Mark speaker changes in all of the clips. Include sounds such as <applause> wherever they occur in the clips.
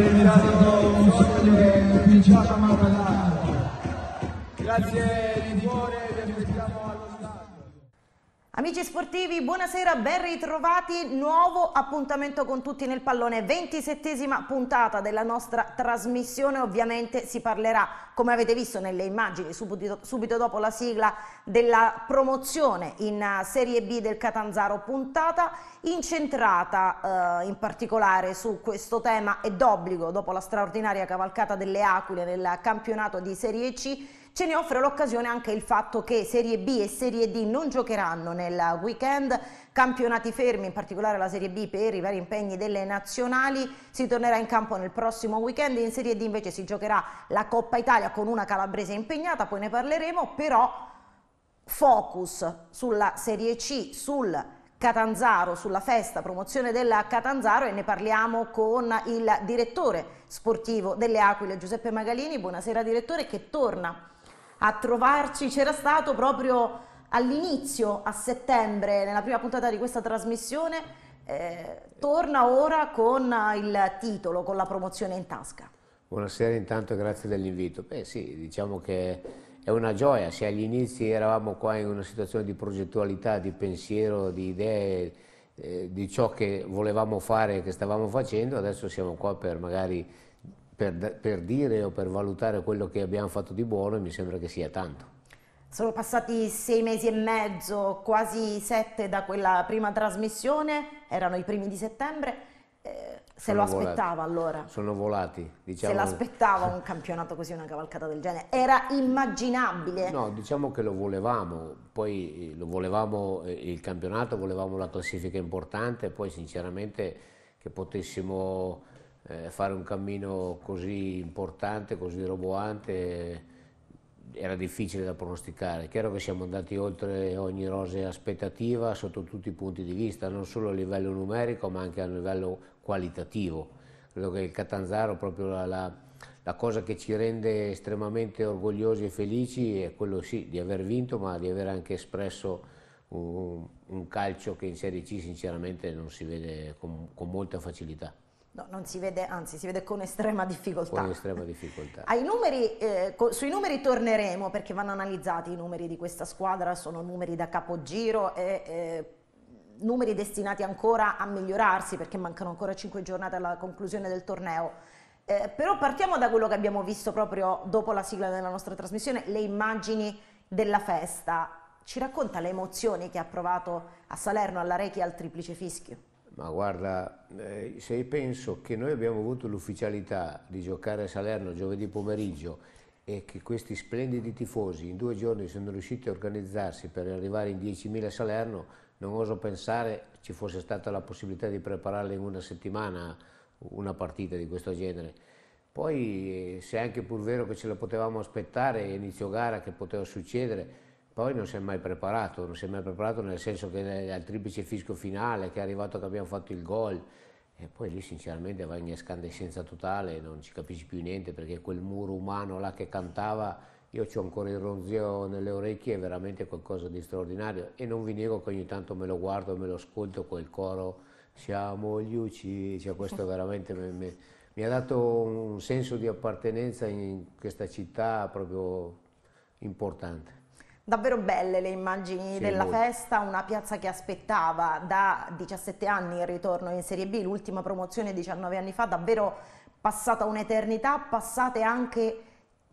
Speaker 1: realizzato un sogno che cominciava a maturare.
Speaker 2: Grazie
Speaker 3: Amici sportivi, buonasera, ben ritrovati, nuovo appuntamento con tutti nel pallone, 27 puntata della nostra trasmissione, ovviamente si parlerà, come avete visto nelle immagini, subito, subito dopo la sigla della promozione in eh, Serie B del Catanzaro, puntata incentrata eh, in particolare su questo tema ed obbligo dopo la straordinaria cavalcata delle Aquile nel campionato di Serie C, Ce ne offre l'occasione anche il fatto che Serie B e Serie D non giocheranno nel weekend, campionati fermi, in particolare la Serie B per i vari impegni delle nazionali, si tornerà in campo nel prossimo weekend, in Serie D invece si giocherà la Coppa Italia con una calabrese impegnata, poi ne parleremo, però focus sulla Serie C, sul Catanzaro, sulla festa promozione del Catanzaro e ne parliamo con il direttore sportivo delle Aquile, Giuseppe Magalini. Buonasera direttore, che torna a trovarci, c'era stato proprio all'inizio, a settembre, nella prima puntata di questa trasmissione, eh, torna ora con il titolo, con la promozione in tasca.
Speaker 2: Buonasera intanto, grazie dell'invito. Beh sì, diciamo che è una gioia, se agli inizi eravamo qua in una situazione di progettualità, di pensiero, di idee, eh, di ciò che volevamo fare, che stavamo facendo, adesso siamo qua per magari per, per dire o per valutare quello che abbiamo fatto di buono e mi sembra che sia tanto.
Speaker 3: Sono passati sei mesi e mezzo, quasi sette da quella prima trasmissione, erano i primi di settembre. Eh, se Sono lo aspettava volati. allora?
Speaker 2: Sono volati, diciamo. Se l'aspettava
Speaker 3: un campionato così, una cavalcata del genere? Era immaginabile? No,
Speaker 2: diciamo che lo volevamo, poi eh, lo volevamo eh, il campionato, volevamo la classifica importante, poi sinceramente che potessimo eh, fare un cammino così importante, così roboante, era difficile da pronosticare. È chiaro che siamo andati oltre ogni rose aspettativa sotto tutti i punti di vista, non solo a livello numerico ma anche a livello qualitativo. Credo che il Catanzaro, proprio la, la, la cosa che ci rende estremamente orgogliosi e felici è quello sì di aver vinto ma di aver anche espresso un, un calcio che in Serie C sinceramente non si vede con, con molta facilità.
Speaker 3: No, non si vede, anzi si vede con estrema difficoltà. Con
Speaker 2: estrema difficoltà.
Speaker 3: numeri, eh, sui numeri torneremo perché vanno analizzati i numeri di questa squadra, sono numeri da capogiro e eh, numeri destinati ancora a migliorarsi perché mancano ancora 5 giornate alla conclusione del torneo. Eh, però partiamo da quello che abbiamo visto proprio dopo la sigla della nostra trasmissione, le immagini della festa. Ci racconta le emozioni che ha provato a Salerno, alla Rechi e al triplice fischio.
Speaker 2: Ma guarda, eh, se penso che noi abbiamo avuto l'ufficialità di giocare a Salerno giovedì pomeriggio e che questi splendidi tifosi in due giorni sono riusciti a organizzarsi per arrivare in 10.000 a Salerno, non oso pensare ci fosse stata la possibilità di prepararla in una settimana una partita di questo genere. Poi eh, se è anche pur vero che ce la potevamo aspettare, inizio gara, che poteva succedere, poi non si è mai preparato, non si è mai preparato nel senso che al triplice fisco finale, che è arrivato che abbiamo fatto il gol, e poi lì sinceramente va in escandescenza totale, non ci capisci più niente perché quel muro umano là che cantava, io ho ancora il ronzio nelle orecchie, è veramente qualcosa di straordinario e non vi nego che ogni tanto me lo guardo, me lo ascolto quel coro, siamo gli UCI, cioè questo veramente mi, mi, mi ha dato un senso di appartenenza in questa città proprio importante.
Speaker 3: Davvero belle le immagini sì, della molto. festa, una piazza che aspettava da 17 anni il ritorno in Serie B, l'ultima promozione 19 anni fa, davvero passata un'eternità, passate anche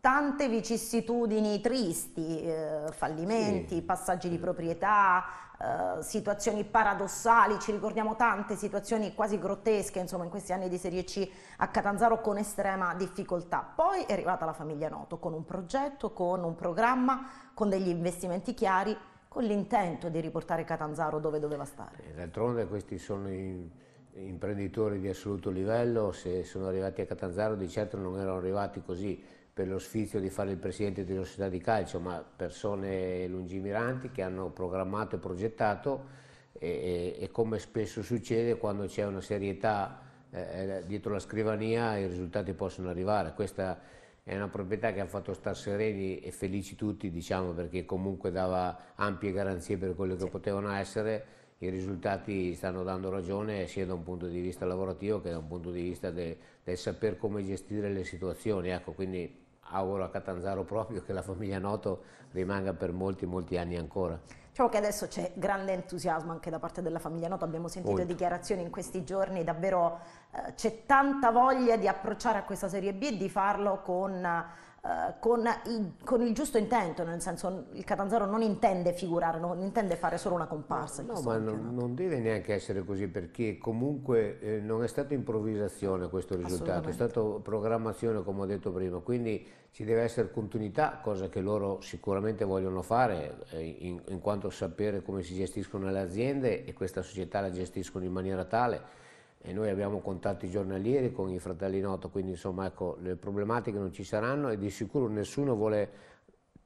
Speaker 3: tante vicissitudini tristi, eh, fallimenti, sì. passaggi di proprietà, eh, situazioni paradossali, ci ricordiamo tante situazioni quasi grottesche insomma, in questi anni di Serie C a Catanzaro con estrema difficoltà. Poi è arrivata la famiglia Noto con un progetto, con un programma, con degli investimenti chiari, con l'intento di riportare Catanzaro dove doveva stare.
Speaker 2: Eh, d'altronde questi sono i imprenditori di assoluto livello, se sono arrivati a Catanzaro di certo non erano arrivati così per lo sfizio di fare il presidente di una società di calcio, ma persone lungimiranti che hanno programmato e progettato e, e, e come spesso succede quando c'è una serietà eh, eh dietro la scrivania i risultati possono arrivare. Questa è una proprietà che ha fatto star sereni e felici tutti, diciamo, perché comunque dava ampie garanzie per quello che sì. potevano essere. I risultati stanno dando ragione sia da un punto di vista lavorativo che da un punto di vista de, del saper come gestire le situazioni. Ecco, quindi auguro a Catanzaro proprio che la famiglia Noto rimanga per molti, molti anni ancora.
Speaker 3: Diciamo che adesso c'è grande entusiasmo anche da parte della famiglia Noto, abbiamo sentito oh. dichiarazioni in questi giorni, davvero eh, c'è tanta voglia di approcciare a questa Serie B e di farlo con eh, eh, con il, con, il, giusto intento, nel senso il Catanzaro non intende figurare, non intende fare solo una comparsa. No, ma non,
Speaker 2: non, deve neanche essere così perché comunque eh, non è stata improvvisazione questo risultato, è stata programmazione come ho detto prima, quindi ci deve essere continuità, cosa che loro sicuramente vogliono fare eh, in, in quanto sapere come si gestiscono le aziende e questa società la gestiscono in maniera tale e noi abbiamo contatti giornalieri con i fratelli Noto, quindi insomma ecco, le problematiche non ci saranno e di sicuro nessuno vuole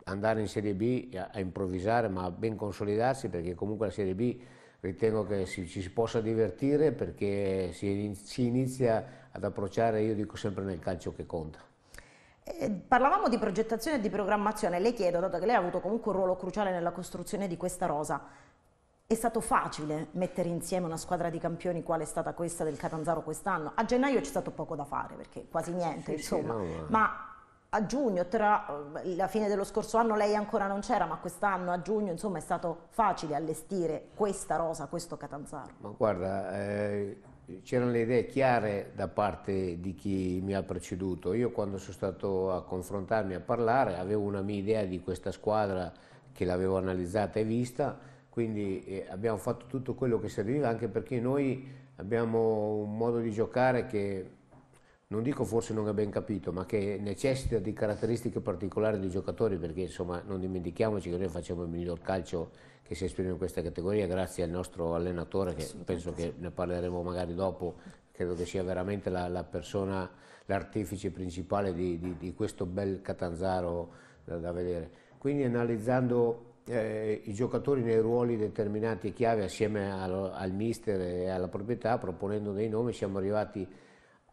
Speaker 2: andare in Serie B a, a improvvisare ma ben consolidarsi perché comunque la Serie B ritengo che si, ci si possa divertire perché si, si inizia ad approcciare, io dico sempre nel calcio che conta.
Speaker 3: Eh, parlavamo di progettazione e di programmazione, le chiedo, dato che lei ha avuto comunque un ruolo cruciale nella costruzione di questa rosa, è stato facile mettere insieme una squadra di campioni quale è stata questa del Catanzaro quest'anno. A gennaio c'è stato poco da fare perché quasi eh, niente, sì, insomma. Sì, no. Ma a giugno, tra eh, la fine dello scorso anno lei ancora non c'era, ma quest'anno a giugno insomma è stato facile allestire questa rosa, questo Catanzaro. Ma
Speaker 2: guarda, eh, c'erano le idee chiare da parte di chi mi ha preceduto. Io quando sono stato a confrontarmi, a parlare, avevo una mia idea di questa squadra che l'avevo analizzata e vista quindi eh, abbiamo fatto tutto quello che serviva anche perché noi abbiamo un modo di giocare che non dico forse non ben capito, ma che necessita di caratteristiche particolari dei giocatori, perché insomma non dimentichiamoci che noi facciamo il miglior calcio che si esprime in questa categoria grazie al nostro allenatore, che penso che ne parleremo magari dopo, credo che sia veramente la, la persona, l'artefice principale di, di, di, questo bel Catanzaro da, da vedere. Quindi analizzando eh, i giocatori nei ruoli determinati e chiave assieme al, al, mister e alla proprietà, proponendo dei nomi, siamo arrivati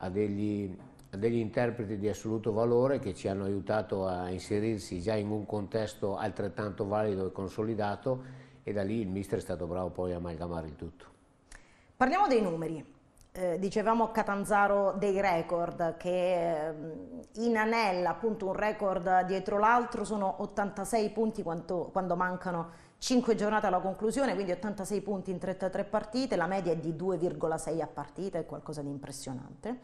Speaker 2: a degli, a degli, interpreti di assoluto valore che ci hanno aiutato a inserirsi già in un contesto altrettanto valido e consolidato e da lì il mister è stato bravo poi a amalgamare il tutto.
Speaker 3: Parliamo dei numeri. Eh, dicevamo Catanzaro dei record, che ehm, in anella appunto un record dietro l'altro, sono 86 punti quanto, quando mancano 5 giornate alla conclusione, quindi 86 punti in 33 partite, la media è di 2,6 a partita, è qualcosa di impressionante.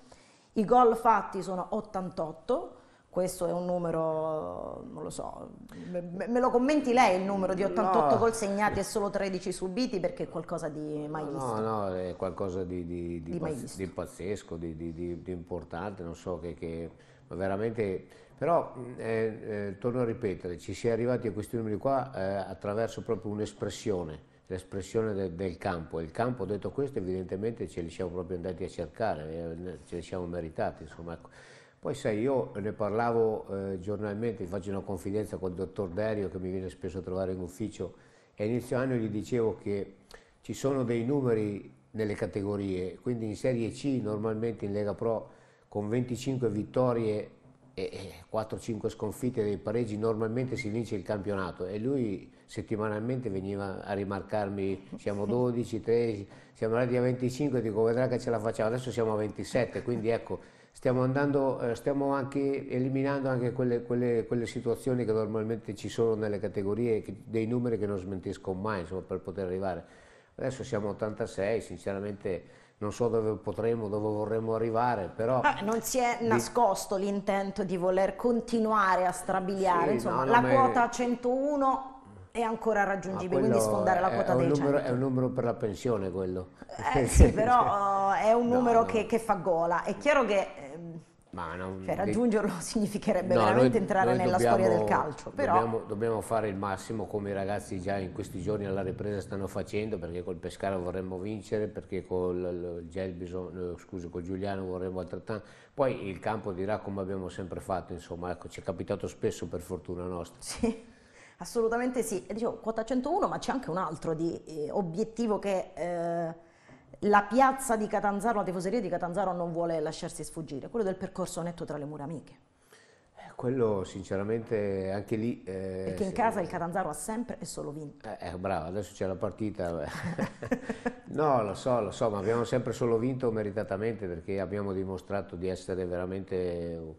Speaker 3: I gol fatti sono 88, questo è un numero, non lo so, me lo commenti lei il numero di 88 no. gol segnati e solo 13 subiti perché è qualcosa di mai visto? No,
Speaker 2: no, è qualcosa di, di, di, pazz di pazzesco, di, importante, non so che, che veramente... Però eh, eh, torno a ripetere, ci si è arrivati a questi numeri qua eh, attraverso proprio un'espressione, l'espressione de del campo. Il campo, detto questo, evidentemente ce li siamo proprio andati a cercare, eh, ce li siamo meritati, insomma. Ecco. Poi sai, io ne parlavo eh, giornalmente, faccio una confidenza col dottor Derio che mi viene spesso a trovare in ufficio e inizio anno gli dicevo che ci sono dei numeri nelle categorie, quindi in Serie C normalmente in Lega Pro con 25 vittorie e 4-5 sconfitte dei pareggi normalmente si vince il campionato e lui settimanalmente veniva a rimarcarmi siamo 12, 13, siamo arrivati a 25 dico vedrà che ce la facciamo, adesso siamo a 27 quindi ecco stiamo, andando, eh, stiamo anche eliminando anche quelle, quelle, quelle, situazioni che normalmente ci sono nelle categorie, dei numeri che non smentisco mai insomma, per poter arrivare. Adesso siamo 86, sinceramente non so dove potremo, dove vorremmo arrivare, però... Ah,
Speaker 3: non si è nascosto di... l'intento di voler continuare a strabiliare, sì, insomma, no, la quota 101 è ancora raggiungibile, quindi sfondare la quota dei numero, 100. È un
Speaker 2: numero per la pensione quello. Eh, sì, però
Speaker 3: <laughs> eh, è un numero no, no. Che, che, fa gola. È chiaro che
Speaker 2: No, cioè, raggiungerlo
Speaker 3: le... <laughs> significherebbe no, veramente noi, entrare noi nella dobbiamo, storia del calcio. Però... Dobbiamo,
Speaker 2: dobbiamo, fare il massimo come i ragazzi già in questi giorni alla ripresa stanno facendo perché col Pescara vorremmo vincere, perché col, Gelbison, eh, scusi, col Giuliano vorremmo altrettanto. Poi il campo dirà come abbiamo sempre fatto, insomma, ecco, ci è capitato spesso per fortuna nostra. <laughs>
Speaker 3: Sì. Assolutamente sì, e dicevo quota 101, ma c'è anche un altro di, eh, obiettivo che eh, la piazza di Catanzaro, la tifoseria di Catanzaro non vuole lasciarsi sfuggire, quello del percorso netto tra le mura amiche.
Speaker 2: Eh, quello sinceramente anche lì... Eh, Perché in casa il
Speaker 3: Catanzaro ha sempre e solo vinto. Eh, eh
Speaker 2: bravo, adesso c'è la partita. <laughs> no, lo so, lo so, ma abbiamo sempre solo vinto meritatamente perché abbiamo dimostrato di essere veramente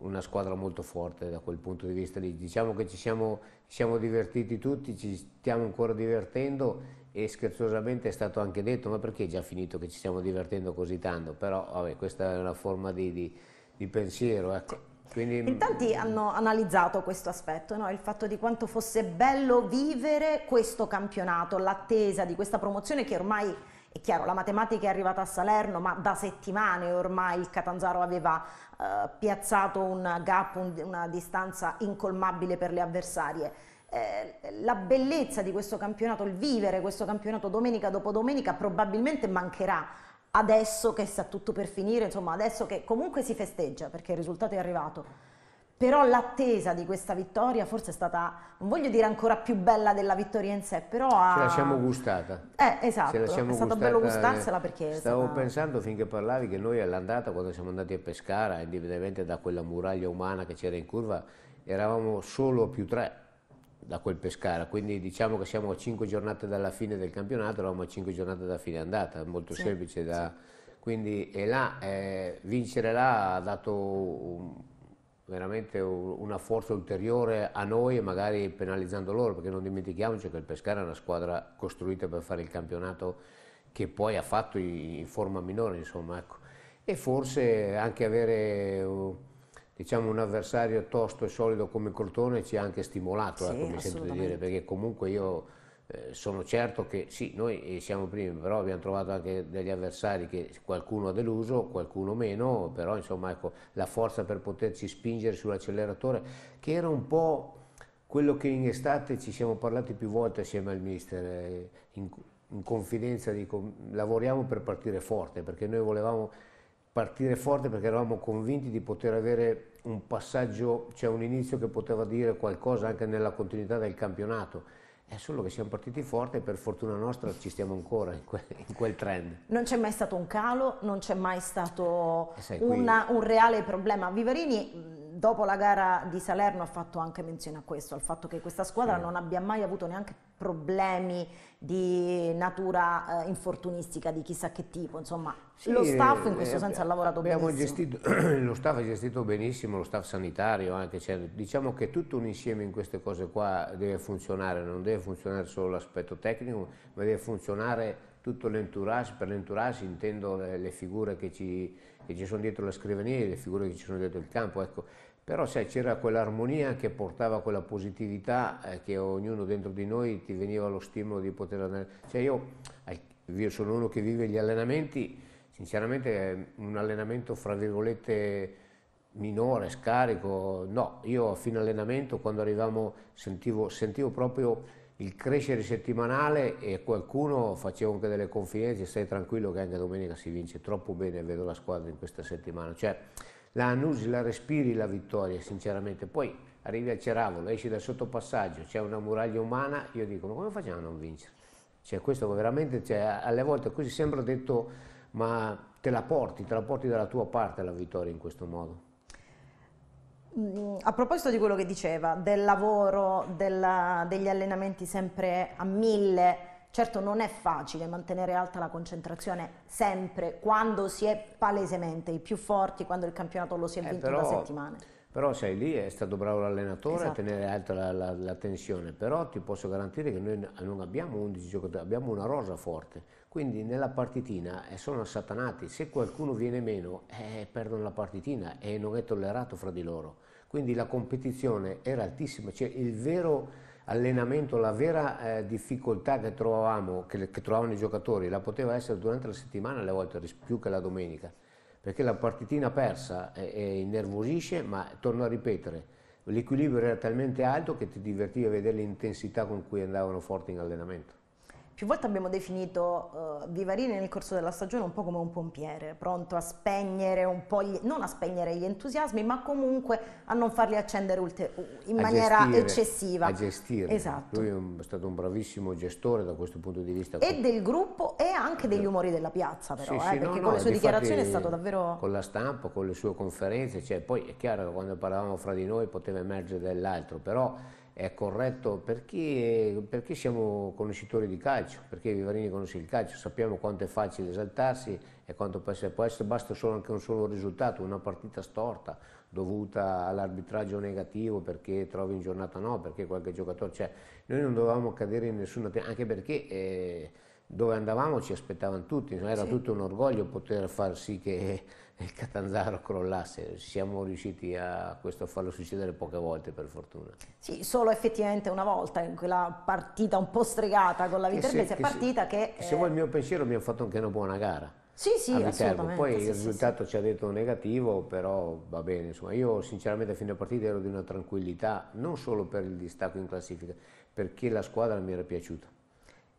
Speaker 2: una squadra molto forte da quel punto di vista lì. Diciamo che ci siamo, ci siamo divertiti tutti, ci stiamo ancora divertendo e scherzosamente è stato anche detto ma perché è già finito che ci stiamo divertendo così tanto però vabbè questa è una forma di, di, di pensiero ecco. Quindi... In tanti
Speaker 3: hanno analizzato questo aspetto, no? il fatto di quanto fosse bello vivere questo campionato, l'attesa di questa promozione che ormai è chiaro, la matematica è arrivata a Salerno, ma da settimane ormai il Catanzaro aveva eh, piazzato un gap, un, una distanza incolmabile per le avversarie. Eh, la bellezza di questo campionato, il vivere questo campionato domenica dopo domenica probabilmente mancherà adesso che sta tutto per finire, insomma adesso che comunque si festeggia perché il risultato è arrivato. Però l'attesa di questa vittoria forse è stata, non voglio dire ancora più bella della vittoria in sé, però... Ha... Ce la siamo
Speaker 2: gustata.
Speaker 3: Eh, esatto, è stato gustata, bello gustarsela perché... Stavo stata...
Speaker 2: pensando finché parlavi che noi all'andata, quando siamo andati a Pescara, indipendentemente da quella muraglia umana che c'era in curva, eravamo solo più tre da quel Pescara, quindi diciamo che siamo a 5 giornate dalla fine del campionato, eravamo a 5 giornate dalla fine andata, molto sì, semplice da... Sì. Quindi e là, eh, vincere là ha dato un, veramente una forza ulteriore a noi e magari penalizzando loro, perché non dimentichiamoci che il Pescara è una squadra costruita per fare il campionato che poi ha fatto in, in forma minore, insomma, ecco. E forse anche avere... Uh, diciamo, un avversario tosto e solido come Crotone ci ha anche stimolato, ecco, sì, ecco, mi sento di dire, perché comunque io eh, sono certo che sì, noi eh, siamo primi, però abbiamo trovato anche degli avversari che qualcuno ha deluso, qualcuno meno, però insomma ecco, la forza per poterci spingere sull'acceleratore, che era un po' quello che in estate ci siamo parlati più volte assieme al mister. Eh, in, in confidenza dico lavoriamo per partire forte perché noi volevamo partire forte perché eravamo convinti di poter avere un passaggio, c'è cioè un inizio che poteva dire qualcosa anche nella continuità del campionato. È solo che siamo partiti forte e per fortuna nostra ci stiamo ancora in, que in quel trend.
Speaker 3: Non c'è mai stato un calo, non c'è mai stato sai, una, un reale problema. Viverini dopo la gara di Salerno ha fatto anche menzione a questo, al fatto che questa squadra sì. non abbia mai avuto neanche problemi di natura eh, infortunistica di chissà che tipo, insomma sì, lo staff in eh, questo eh, senso ha lavorato abbiamo benissimo.
Speaker 2: Gestito, <clears throat> lo staff ha gestito benissimo, lo staff sanitario anche, cioè, diciamo che tutto un insieme in queste cose qua deve funzionare, non deve funzionare solo l'aspetto tecnico, ma deve funzionare tutto l'entourage, per l'entourage intendo le, le figure che ci, che ci, sono dietro la scrivania e le figure che ci sono dietro il campo, ecco, però sai, c'era quell'armonia che portava quella positività eh, che ognuno dentro di noi ti veniva lo stimolo di poter andare. Cioè io, io sono uno che vive gli allenamenti, sinceramente è eh, un allenamento fra virgolette minore, scarico, no, io a fine allenamento quando arrivavamo sentivo, sentivo proprio il crescere settimanale e qualcuno faceva anche delle confidenze, stai tranquillo che anche domenica si vince troppo bene, vedo la squadra in questa settimana. Cioè, la annusi, la respiri la vittoria, sinceramente. Poi arrivi a Ceravolo, esci dal sottopassaggio, c'è una muraglia umana, io dico, ma come facciamo a non vincere? Cioè, questo veramente, cioè, alle volte così sembra detto, ma te la porti, te la porti dalla tua parte la vittoria in questo modo.
Speaker 3: Mm, a proposito di quello che diceva, del lavoro, della, degli allenamenti sempre a mille, Certo non è facile mantenere alta la concentrazione sempre quando si è palesemente i più forti, quando il campionato lo si è eh, vinto però, da settimane.
Speaker 2: Però sei lì, è stato bravo l'allenatore esatto. a tenere alta la, la, la, tensione, però ti posso garantire che noi non abbiamo 11 giocatori, abbiamo una rosa forte, quindi nella partitina eh, sono assatanati, se qualcuno viene meno eh, perdono la partitina e non è tollerato fra di loro. Quindi la competizione era altissima, cioè il vero allenamento, la vera eh, difficoltà che trovavamo, che, che trovavano i giocatori, la poteva essere durante la settimana alle volte più che la domenica, perché la partitina persa eh, innervosisce, ma torno a ripetere, l'equilibrio era talmente alto che ti divertiva a vedere l'intensità con cui andavano forti in allenamento.
Speaker 3: Più volte abbiamo definito uh, Vivarini nel corso della stagione un po' come un pompiere, pronto a spegnere un po', gli, non a spegnere gli entusiasmi, ma comunque a non farli accendere in a maniera gestire, eccessiva. A
Speaker 2: gestire. Esatto. Lui è, un, è, stato un bravissimo gestore da questo punto di vista. E
Speaker 3: del gruppo e anche degli umori della piazza però, sì, eh, sì, perché no, con no, le sue dichiarazioni è stato davvero...
Speaker 2: Con la stampa, con le sue conferenze, cioè, poi è chiaro che quando parlavamo fra di noi poteva emergere dell'altro, però è corretto perché, perché, siamo conoscitori di calcio, perché Vivarini conosce il calcio, sappiamo quanto è facile esaltarsi e quanto può essere, può essere basta solo anche un solo risultato, una partita storta dovuta all'arbitraggio negativo perché trovi in giornata no, perché qualche giocatore c'è. noi non dovevamo cadere in nessuna, anche perché... Eh, dove andavamo ci aspettavano tutti, era sì. tutto un orgoglio poter far sì che il Catanzaro crollasse, siamo riusciti a, questo, a farlo succedere poche volte per fortuna.
Speaker 3: Sì, solo effettivamente una volta, in quella partita un po' stregata con la Viterbese, che se, che... Se, che, eh...
Speaker 2: vuoi il mio pensiero abbiamo fatto anche una buona gara. Sì, sì, assolutamente. Poi sì, il risultato sì, ci ha detto negativo, però va bene. Insomma, io sinceramente a fine partita ero di una tranquillità, non solo per il distacco in classifica, perché la squadra mi era piaciuta.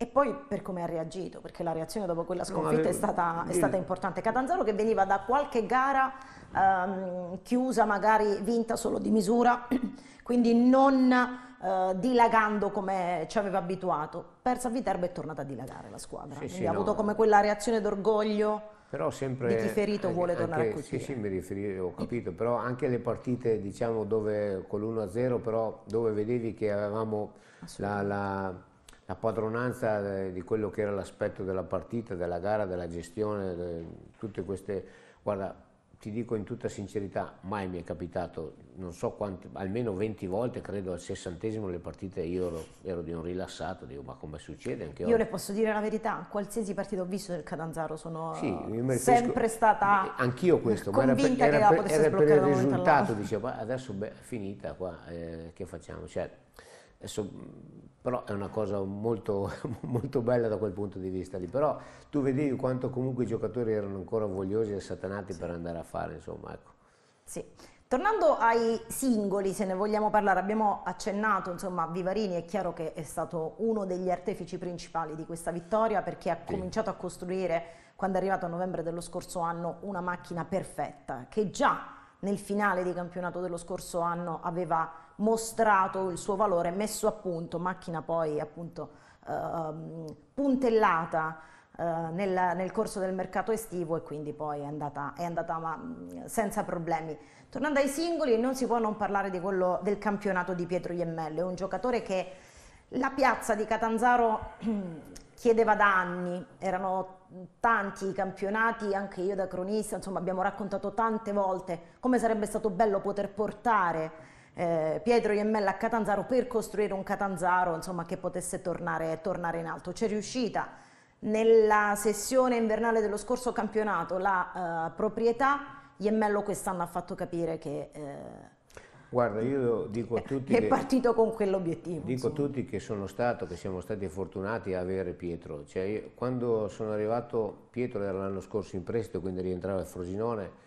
Speaker 3: E poi per come ha reagito, perché la reazione dopo quella sconfitta no, è, eh, stata, è, stata, importante. Catanzaro che veniva da qualche gara ehm, chiusa, magari vinta solo di misura, <clears throat> quindi non eh, dilagando come ci aveva abituato. Persa a Viterbo è tornata a dilagare la squadra, sì, sì, ha no. avuto come quella reazione d'orgoglio
Speaker 2: però sempre di chi ferito anche, vuole tornare anche, a colpire. Sì, sì, mi riferivo, ho capito, però anche le partite, diciamo, dove con l'1-0, però dove vedevi che avevamo la, la, la padronanza eh, di quello che era l'aspetto della partita, della gara, della gestione, tutte queste... Guarda, ti dico in tutta sincerità, mai mi è capitato, non so quante, almeno 20 volte, credo al sessantesimo le partite io ero, ero di un rilassato, dico ma come succede anche io oggi? le
Speaker 3: posso dire la verità, qualsiasi partita ho visto del Catanzaro sono sì, sempre stata eh,
Speaker 2: anch'io questo, ma era per, era per, era per il risultato, dicevo adesso beh, è finita qua, eh, che facciamo? Cioè, adesso però è una cosa molto, <laughs> molto, bella da quel punto di vista lì, però tu vedevi quanto comunque i giocatori erano ancora vogliosi e satanati sì. per andare a fare, insomma, ecco.
Speaker 3: Sì. Tornando ai singoli, se ne vogliamo parlare, abbiamo accennato, insomma, Vivarini è chiaro che è stato uno degli artefici principali di questa vittoria perché ha sì. cominciato a costruire, quando è arrivato a novembre dello scorso anno, una macchina perfetta che già nel finale di campionato dello scorso anno aveva mostrato il suo valore, messo a punto, macchina poi appunto eh, puntellata eh, nel, nel, corso del mercato estivo e quindi poi è andata, è andata ma, mm, senza problemi. Tornando ai singoli, non si può non parlare di quello del campionato di Pietro Iemmello, è un giocatore che la piazza di Catanzaro <clears throat> chiedeva da anni, erano tanti i campionati, anche io da cronista, insomma abbiamo raccontato tante volte come sarebbe stato bello poter portare eh, Pietro Iemmella a Catanzaro per costruire un Catanzaro insomma, che potesse tornare, tornare in alto. C'è riuscita nella sessione invernale dello scorso campionato la eh, proprietà, Iemmello quest'anno ha fatto capire che... Eh,
Speaker 2: Guarda, io dico a tutti... È partito con quell'obiettivo. Dico insomma. a tutti che sono stato, che siamo stati fortunati a avere Pietro. Cioè, io, quando sono arrivato, Pietro era l'anno scorso in prestito, quindi rientrava al Frosinone,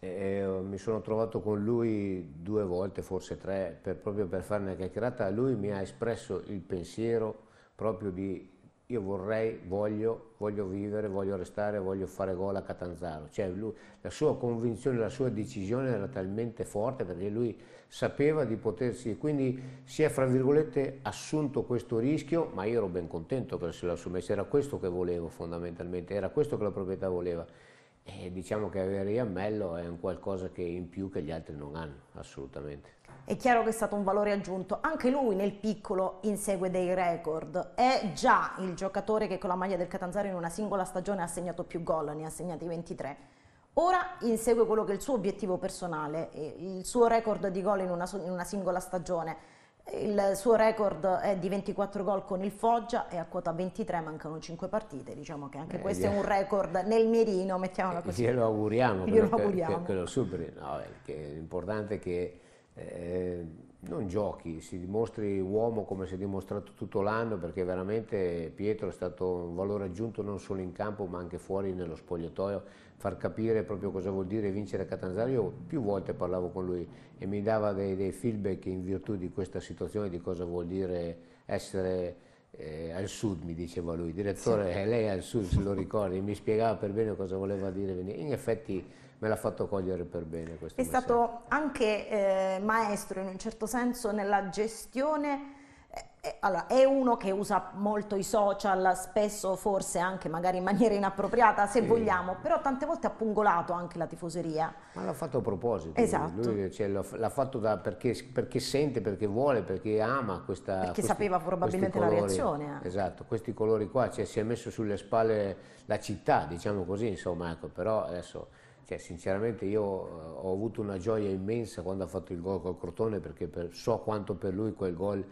Speaker 2: e mi sono trovato con lui due volte, forse tre, per, proprio per fare una chiacchierata. Lui mi ha espresso il pensiero proprio di io vorrei, voglio, voglio vivere, voglio restare, voglio fare gol a Catanzaro. Cioè lui, la sua convinzione, la sua decisione era talmente forte perché lui sapeva di potersi, quindi si è fra virgolette assunto questo rischio, ma io ero ben contento che se lo assumesse, era questo che volevo fondamentalmente, era questo che la proprietà voleva e diciamo che avere Iammello è un qualcosa che in più che gli altri non hanno, assolutamente.
Speaker 3: È chiaro che è stato un valore aggiunto, anche lui nel piccolo insegue dei record, è già il giocatore che con la maglia del Catanzaro in una singola stagione ha segnato più gol, ne ha segnati 23. Ora insegue quello che è il suo obiettivo personale, il suo record di gol in una, in una singola stagione. Il suo record è di 24 gol con il Foggia e a quota 23 mancano 5 partite, diciamo che anche eh, questo è un record nel mirino, mettiamola eh, così. Glielo
Speaker 2: auguriamo, glielo auguriamo. Che, che, lo superi, no, l'importante è che eh, non giochi, si dimostri uomo come si è dimostrato tutto l'anno perché veramente Pietro è stato un valore aggiunto non solo in campo ma anche fuori nello spogliatoio, far capire proprio cosa vuol dire vincere a Catanzaro, io più volte parlavo con lui e mi dava dei, dei feedback in virtù di questa situazione, di cosa vuol dire essere eh, al sud, mi diceva lui, direttore, sì. lei è al sud se lo ricordi, mi spiegava per bene cosa voleva dire, in effetti me l'ha fatto cogliere per bene questo È messaggio.
Speaker 3: stato anche eh, maestro in un certo senso nella gestione eh, eh, allora, è uno che usa molto i social, spesso forse anche magari in maniera inappropriata, se sì. vogliamo, però tante volte ha pungolato anche la tifoseria.
Speaker 2: Ma l'ha fatto a proposito. Esatto. Lui cioè, l'ha fatto perché, perché, sente, perché vuole, perché ama questa... Perché questi, sapeva probabilmente la reazione. Eh. Esatto, questi colori qua, cioè, si è messo sulle spalle la città, diciamo così, insomma, ecco, però adesso cioè, sinceramente io eh, ho avuto una gioia immensa quando ha fatto il gol col Crotone perché per, so quanto per lui quel gol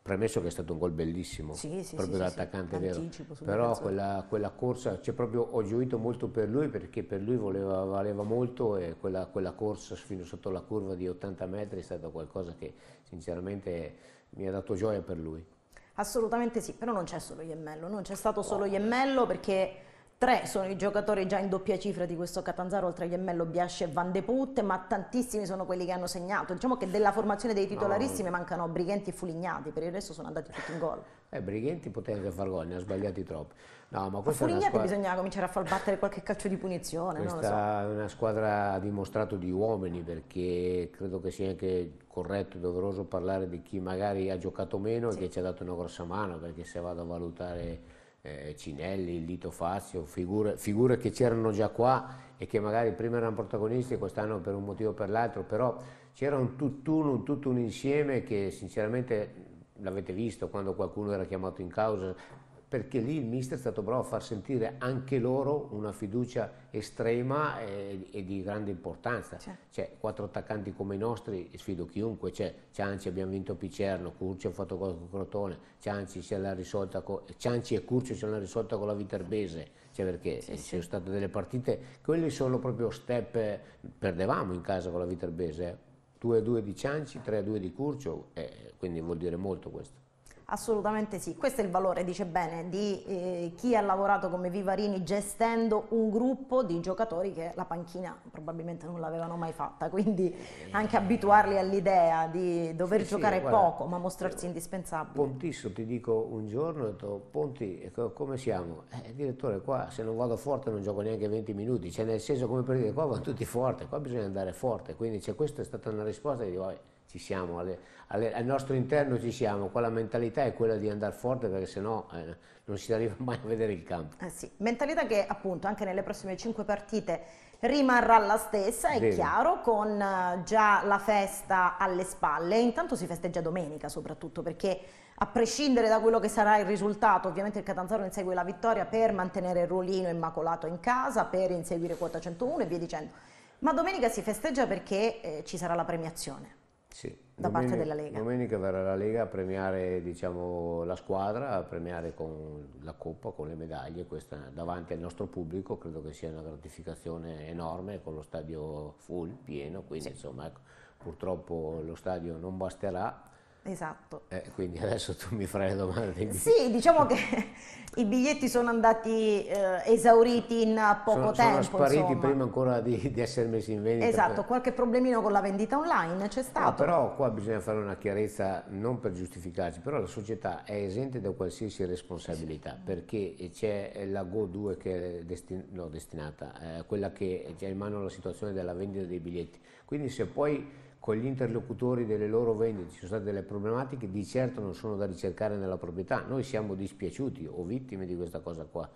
Speaker 2: premesso che è stato un gol bellissimo sì, sì, proprio sì, da attaccante vero però quella, quella, corsa cioè proprio ho gioito molto per lui perché per lui voleva, valeva molto e quella, quella, corsa fino sotto la curva di 80 metri è stata qualcosa che sinceramente mi ha dato gioia per lui
Speaker 3: assolutamente sì però non c'è solo Iemmello non c'è stato solo Iemmello perché Tre sono i giocatori già in doppia cifra di questo Catanzaro, oltre a Iemmello, Biasce e Van de Putte, ma tantissimi sono quelli che hanno segnato. Diciamo che della formazione dei titolarissimi no. mancano Brighenti e Fulignati, per il resto sono andati tutti in gol.
Speaker 2: Eh, Brighenti poteva anche far gol, ne ha sbagliati troppo. No, ma questa ma squadra... bisogna
Speaker 3: cominciare a far battere qualche calcio di punizione. Questa so.
Speaker 2: è una squadra ha dimostrato di uomini, perché credo che sia anche corretto, e doveroso parlare di chi magari ha giocato meno sì. e che ci ha dato una grossa mano, perché se vado a valutare eh, Cinelli, Lito Fazio, figure, figure, che c'erano già qua e che magari prima erano protagonisti e quest'anno per un motivo o per l'altro, però c'era un tutt'uno, tutto un insieme che sinceramente l'avete visto quando qualcuno era chiamato in causa, perché lì il mister è stato bravo a far sentire anche loro una fiducia estrema e, e di grande importanza. Certo. Cioè, quattro attaccanti come i nostri, sfido chiunque, c'è Cianci, abbiamo vinto Picerno, Curcio ha fatto gol con Crotone, Cianci, co, Cianci e Curcio ce l'hanno risolta con la Viterbese, cioè perché sì, ci sì. sono state delle partite, quelli sono proprio step, perdevamo in casa con la Viterbese, eh. 2-2 di Cianci, 3-2 di Curcio, eh, quindi vuol dire molto questo.
Speaker 3: Assolutamente sì, questo è il valore, dice bene, di eh, chi ha lavorato come Vivarini gestendo un gruppo di giocatori che la panchina probabilmente non l'avevano mai fatta, quindi eh. anche abituarli all'idea di dover sì, giocare sì, guarda, poco ma mostrarsi eh, indispensabile.
Speaker 2: Pontisso ti dico un giorno, detto, Ponti come siamo? Eh, direttore qua se non vado forte non gioco neanche 20 minuti, cioè nel senso come per dire qua vanno tutti forte, qua bisogna andare forte, quindi cioè, questa è stata una risposta che voi ci siamo alle, al nostro interno ci siamo, qua la mentalità è quella di andare forte perché sennò eh, non si arriva mai a vedere il campo.
Speaker 3: Eh sì, mentalità che appunto anche nelle prossime cinque partite rimarrà la stessa, è Bene. chiaro, con eh, già la festa alle spalle. Intanto si festeggia domenica soprattutto perché a prescindere da quello che sarà il risultato, ovviamente il Catanzaro insegue la vittoria per mantenere il ruolino immacolato in casa, per inseguire quota 101 e via dicendo. Ma domenica si festeggia perché eh, ci sarà la premiazione. Sì. da domenica, parte della Lega.
Speaker 2: Domenica verrà la Lega a premiare diciamo, la squadra, a premiare con la coppa, con le medaglie, questa davanti al nostro pubblico, credo che sia una gratificazione enorme con lo stadio full, pieno, quindi sì. insomma ecco, purtroppo lo stadio non basterà, Esatto. Eh, quindi adesso tu mi farai la domanda dei biglietti.
Speaker 3: Sì, diciamo che <laughs> i biglietti sono andati eh, esauriti in poco sono, tempo. Sono spariti insomma. prima
Speaker 2: ancora di, di, essere messi in vendita. Esatto,
Speaker 3: qualche problemino con la vendita online c'è stato. No, però
Speaker 2: qua bisogna fare una chiarezza, non per giustificarci, però la società è esente da qualsiasi responsabilità, sì. perché c'è la Go2 che è destin- no, destinata, eh, quella che ha cioè, in mano la situazione della vendita dei biglietti. Quindi se poi con gli interlocutori delle loro vendite ci sono state delle problematiche, di certo non sono da ricercare nella proprietà, noi siamo dispiaciuti o vittime di questa cosa qua,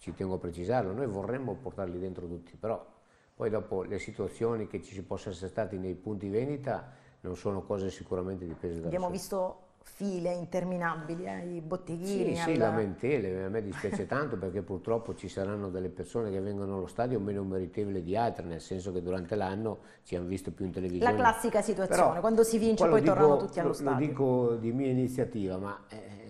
Speaker 2: ci tengo a precisarlo, noi vorremmo portarli dentro tutti, però poi dopo le situazioni che ci possono essere stati nei punti vendita non sono cose sicuramente dipese da Abbiamo
Speaker 3: visto file interminabili ai eh, botteghini. Sì, alla... sì,
Speaker 2: lamentele, a me dispiace tanto perché purtroppo ci saranno delle persone che vengono allo stadio meno meritevoli di altre, nel senso che durante l'anno ci hanno visto più in televisione. La classica situazione, Però, quando si vince poi dico, tornano tutti allo stadio. Lo dico di mia iniziativa, ma eh,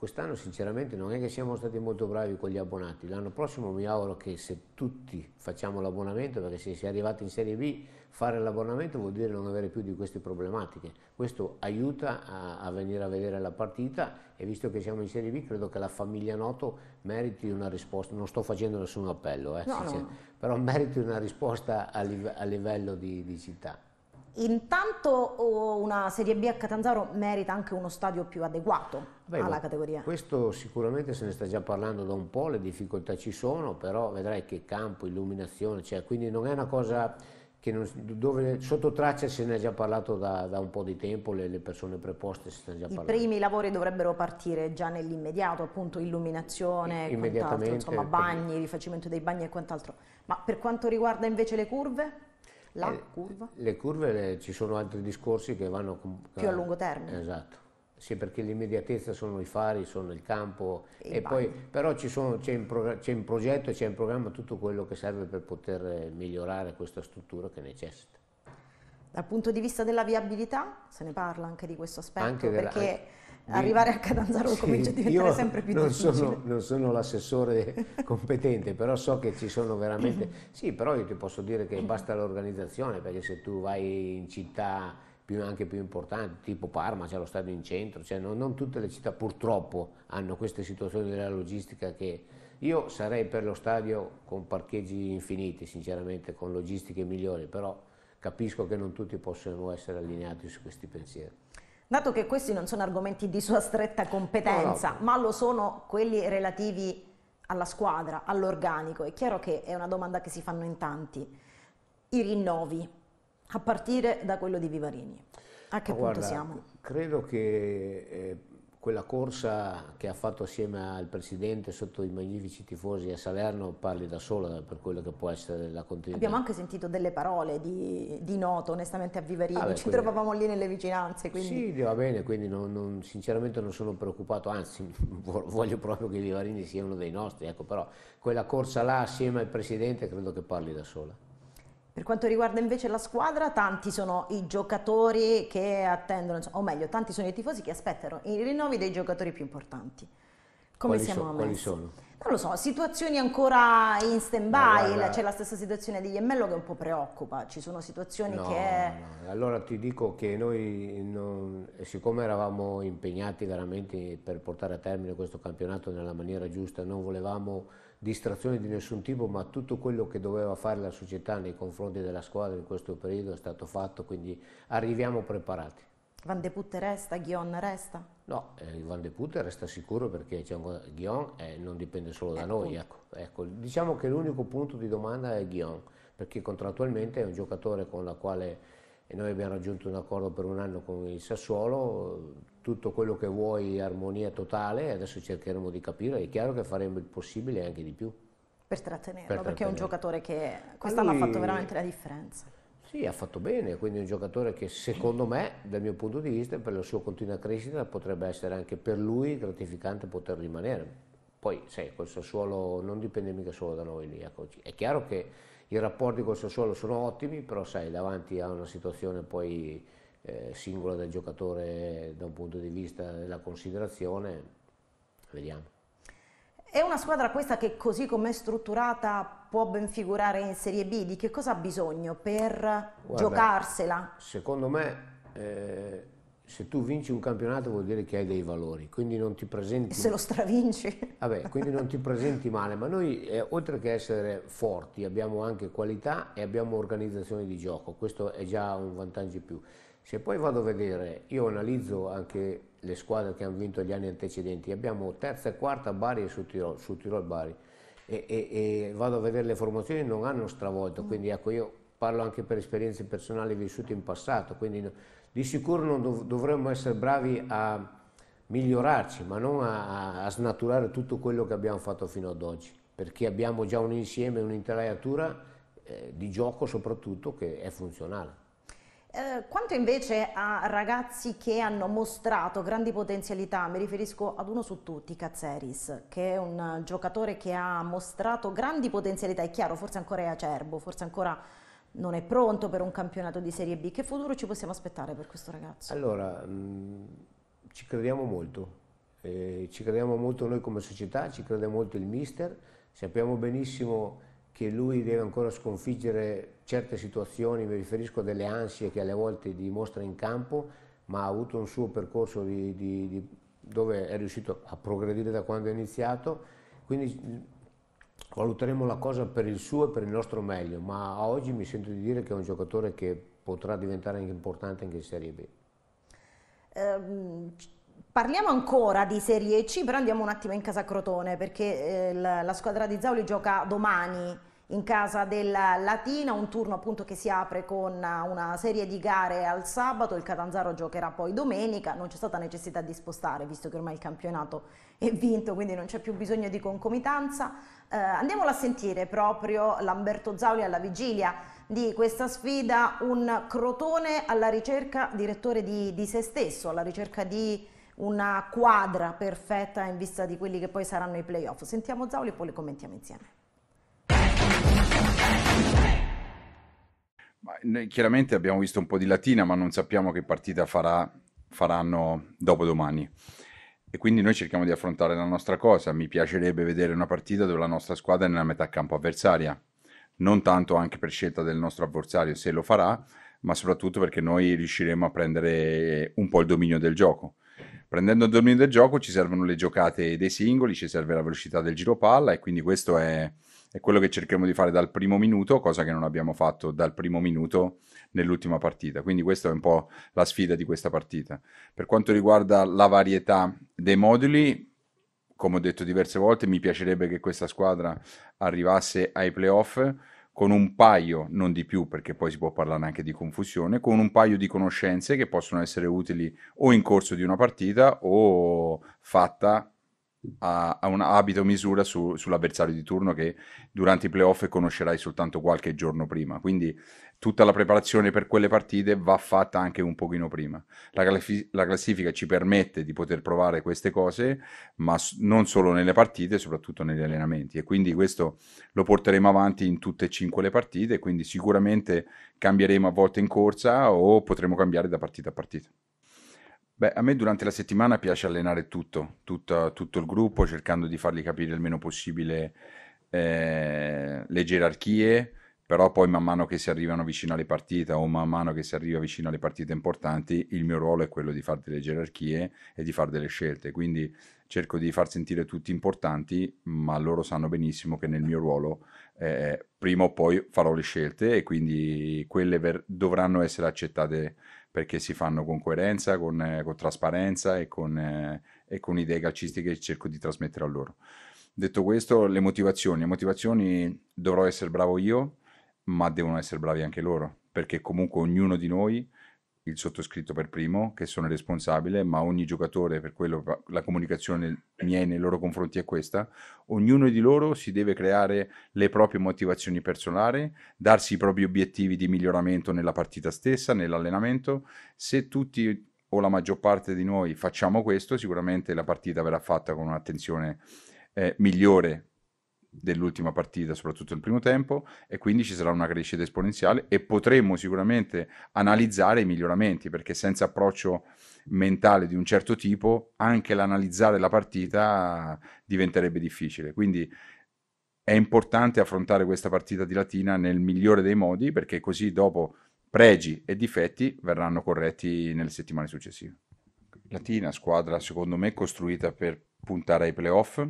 Speaker 2: Quest'anno sinceramente non è che siamo stati molto bravi con gli abbonati, l'anno prossimo mi auguro che se tutti facciamo l'abbonamento, perché se si è arrivati in Serie B fare l'abbonamento vuol dire non avere più di queste problematiche, questo aiuta a, a venire a vedere la partita e visto che siamo in Serie B credo che la famiglia Noto meriti una risposta, non sto facendo nessun appello, eh, no, no. però meriti una risposta a, live a livello di, di città.
Speaker 3: Intanto oh, una Serie B a Catanzaro merita anche uno stadio più adeguato Beh, alla categoria.
Speaker 2: Questo sicuramente se ne sta già parlando da un po', le difficoltà ci sono, però vedrai che campo, illuminazione, cioè, quindi non è una cosa che non, dove, sotto traccia se ne è già parlato da, da un po' di tempo, le, le persone preposte se ne già parlato. I primi
Speaker 3: lavori dovrebbero partire già nell'immediato, appunto illuminazione, I, insomma bagni, rifacimento dei bagni e quant'altro. Ma per quanto riguarda invece le curve? La eh, curva?
Speaker 2: Le curve le, ci sono altri discorsi che vanno... Più a eh, lungo termine. Esatto. Sì, perché l'immediatezza sono i fari, sono il campo, e, e poi, però c'è, in, pro, in progetto e c'è in programma tutto quello che serve per poter migliorare questa struttura che necessita.
Speaker 3: Dal punto di vista della viabilità, se ne parla anche di questo aspetto, della, perché anche, arrivare a Catanzaro sì, comincia a diventare sempre più non difficile. Sono,
Speaker 2: non sono l'assessore <laughs> competente, però so che ci sono veramente... <laughs> Sì, però io ti posso dire che basta l'organizzazione, perché se tu vai in città più, anche più importanti, tipo Parma, c'è lo stadio in centro, cioè non, non tutte le città purtroppo hanno queste situazioni della logistica che... Io sarei per lo stadio con parcheggi infiniti, sinceramente, con logistiche migliori, però capisco che non tutti possono essere allineati su questi pensieri
Speaker 3: dato che questi non sono argomenti di sua stretta competenza, no, no. ma lo sono quelli relativi alla squadra, all'organico, è chiaro che è una domanda che si fanno in tanti. I rinnovi, a partire da quello di Vivarini. A che ma punto guarda, siamo?
Speaker 2: Credo che eh, quella corsa che ha fatto assieme al presidente sotto i magnifici tifosi a Salerno parli da sola per quello che può essere la continuità. Abbiamo anche
Speaker 3: sentito delle parole di, di noto, onestamente a Viverino, ah beh, ci quindi... trovavamo lì nelle vicinanze. Quindi...
Speaker 2: Sì, va bene, quindi non, non, sinceramente non sono preoccupato, anzi <laughs> voglio proprio che i Vivarini sia uno dei nostri, ecco, però quella corsa là assieme al presidente credo che parli da sola.
Speaker 3: Per quanto riguarda invece la squadra, tanti sono i giocatori che attendono, o meglio, tanti sono i tifosi che aspettano i rinnovi dei giocatori più importanti. Come quali siamo so, messi? Quali sono? Non lo so, situazioni ancora in stand-by, allora, c'è la stessa situazione degli Iemmello che un po' preoccupa, ci sono situazioni no, che...
Speaker 2: No. Allora ti dico che noi, non, siccome eravamo impegnati veramente per portare a termine questo campionato nella maniera giusta, non volevamo distrazione di nessun tipo, ma tutto quello che doveva fare la società nei confronti della squadra in questo periodo è stato fatto, quindi arriviamo preparati.
Speaker 3: Van de Putte resta, Guion resta?
Speaker 2: No, eh, Van de Putte resta sicuro perché diciamo, Guion eh, non dipende solo da eh, noi. Ecco, ecco. Diciamo che l'unico punto di domanda è Guion, perché contrattualmente è un giocatore con la quale noi abbiamo raggiunto un accordo per un anno con il Sassuolo, tutto quello che vuoi, armonia totale, adesso cercheremo di capire, è chiaro che faremo il possibile e anche di più.
Speaker 3: Per trattenerlo, per perché è un giocatore che quest'anno lui... ha fatto veramente la differenza.
Speaker 2: Sì, ha fatto bene, quindi è un giocatore che secondo me, dal mio punto di vista, per la sua continua crescita potrebbe essere anche per lui gratificante poter rimanere. Poi, sai, col Sassuolo non dipende mica solo da noi lì, ecco. È chiaro che i rapporti col Sassuolo sono ottimi, però sai, davanti a una situazione poi eh, singola del giocatore da un punto di vista della considerazione, vediamo.
Speaker 3: È una squadra questa che così com'è strutturata può ben figurare in Serie B? Di che cosa ha bisogno per Guarda, giocarsela?
Speaker 2: Secondo me eh, se tu vinci un campionato vuol dire che hai dei valori, quindi non ti presenti... E se lo
Speaker 3: stravinci.
Speaker 2: Vabbè, quindi non ti presenti male, ma noi eh, oltre che essere forti abbiamo anche qualità e abbiamo organizzazione di gioco, questo è già un vantaggio in più. Se poi vado a vedere, io analizzo anche le squadre che hanno vinto gli anni antecedenti, abbiamo terza e quarta Bari e su Tirol, su Tirol Bari, e, e, e, vado a vedere le formazioni non hanno stravolto, quindi ecco io parlo anche per esperienze personali vissute in passato, quindi no, di sicuro non dov dovremmo essere bravi a migliorarci, ma non a, a, snaturare tutto quello che abbiamo fatto fino ad oggi, perché abbiamo già un insieme, un'interaiatura eh, di gioco soprattutto che è funzionale.
Speaker 3: Eh, quanto invece a ragazzi che hanno mostrato grandi potenzialità, mi riferisco ad uno su tutti, Cazzeris, che è un giocatore che ha mostrato grandi potenzialità, è chiaro, forse ancora è acerbo, forse ancora non è pronto per un campionato di Serie B. Che futuro ci possiamo aspettare per questo ragazzo?
Speaker 2: Allora, mh, mm, ci crediamo molto, eh, ci crediamo molto noi come società, ci crede molto il mister, sappiamo benissimo che lui deve ancora sconfiggere certe situazioni, mi riferisco delle ansie che alle volte dimostra in campo, ma ha avuto un suo percorso di, di, di dove è riuscito a progredire da quando è iniziato, quindi valuteremo la cosa per il suo e per il nostro meglio, ma a oggi mi sento di dire che è un giocatore che potrà diventare anche importante anche in Serie B.
Speaker 3: Um, parliamo ancora di Serie C, però andiamo un attimo in casa Crotone perché eh, la, la, squadra di Zauli gioca domani in casa del Latina, un turno appunto che si apre con una serie di gare al sabato, il Catanzaro giocherà poi domenica, non c'è stata necessità di spostare visto che ormai il campionato è vinto, quindi non c'è più bisogno di concomitanza. Eh, andiamola a sentire proprio Lamberto Zauli alla vigilia di questa sfida, un crotone alla ricerca, direttore di, di se stesso, alla ricerca di una quadra perfetta in vista di quelli che poi saranno i playoff. Sentiamo Zauli e poi le commentiamo insieme
Speaker 1: chiaramente abbiamo visto un po' di Latina, ma non sappiamo che partita farà, faranno dopodomani. E quindi noi cerchiamo di affrontare la nostra cosa. Mi piacerebbe vedere una partita dove la nostra squadra è nella metà campo avversaria, non tanto anche per scelta del nostro avversario se lo farà, ma soprattutto perché noi riusciremo a prendere un po' il dominio del gioco. Prendendo il dominio del gioco ci servono le giocate dei singoli, ci serve la velocità del giro palla e quindi questo è, è quello che cercheremo di fare dal primo minuto, cosa che non abbiamo fatto dal primo minuto nell'ultima partita. Quindi questa è un po' la sfida di questa partita. Per quanto riguarda la varietà dei moduli, come ho detto diverse volte, mi piacerebbe che questa squadra arrivasse ai playoff con un paio, non di più perché poi si può parlare anche di confusione, con un paio di conoscenze che possono essere utili o in corso di una partita o fatta a, a abito misura su, sull'avversario di turno che durante i playoff conoscerai soltanto qualche giorno prima. Quindi tutta la preparazione per quelle partite va fatta anche un pochino prima. La, classi- la classifica ci permette di poter provare queste cose, ma s- non solo nelle partite, soprattutto negli allenamenti. E quindi questo lo porteremo avanti in tutte e cinque le partite, quindi sicuramente cambieremo a volte in corsa o potremo cambiare da partita a partita. Beh, a me durante la settimana piace allenare tutto, tutta- tutto il gruppo, cercando di fargli capire il meno possibile eh, le gerarchie, però poi man mano che si arrivano vicino alle partite o man mano che si arriva vicino alle partite importanti, il mio ruolo è quello di fare delle gerarchie e di fare delle scelte. Quindi cerco di far sentire tutti importanti, ma loro sanno benissimo che nel mio ruolo eh, prima o poi farò le scelte e quindi quelle ver- dovranno essere accettate perché si fanno con coerenza, con, eh, con trasparenza e con, eh, e con idee calcistiche che cerco di trasmettere a loro. Detto questo, le motivazioni. Le motivazioni dovrò essere bravo io, ma devono essere bravi anche loro, perché comunque ognuno di noi il sottoscritto per primo, che sono responsabile, ma ogni giocatore, per quello la comunicazione mia nei loro confronti è questa, ognuno di loro si deve creare le proprie motivazioni personali, darsi i propri obiettivi di miglioramento nella partita stessa, nell'allenamento. Se tutti o la maggior parte di noi facciamo questo, sicuramente la partita verrà fatta con un'attenzione eh, migliore dell'ultima partita, soprattutto il primo tempo, e quindi ci sarà una crescita esponenziale e potremo sicuramente analizzare i miglioramenti, perché senza approccio mentale di un certo tipo, anche l'analizzare la partita diventerebbe difficile. Quindi è importante affrontare questa partita di Latina nel migliore dei modi, perché così dopo pregi e difetti verranno corretti nelle settimane successive. Latina, squadra secondo me costruita per puntare ai playoff,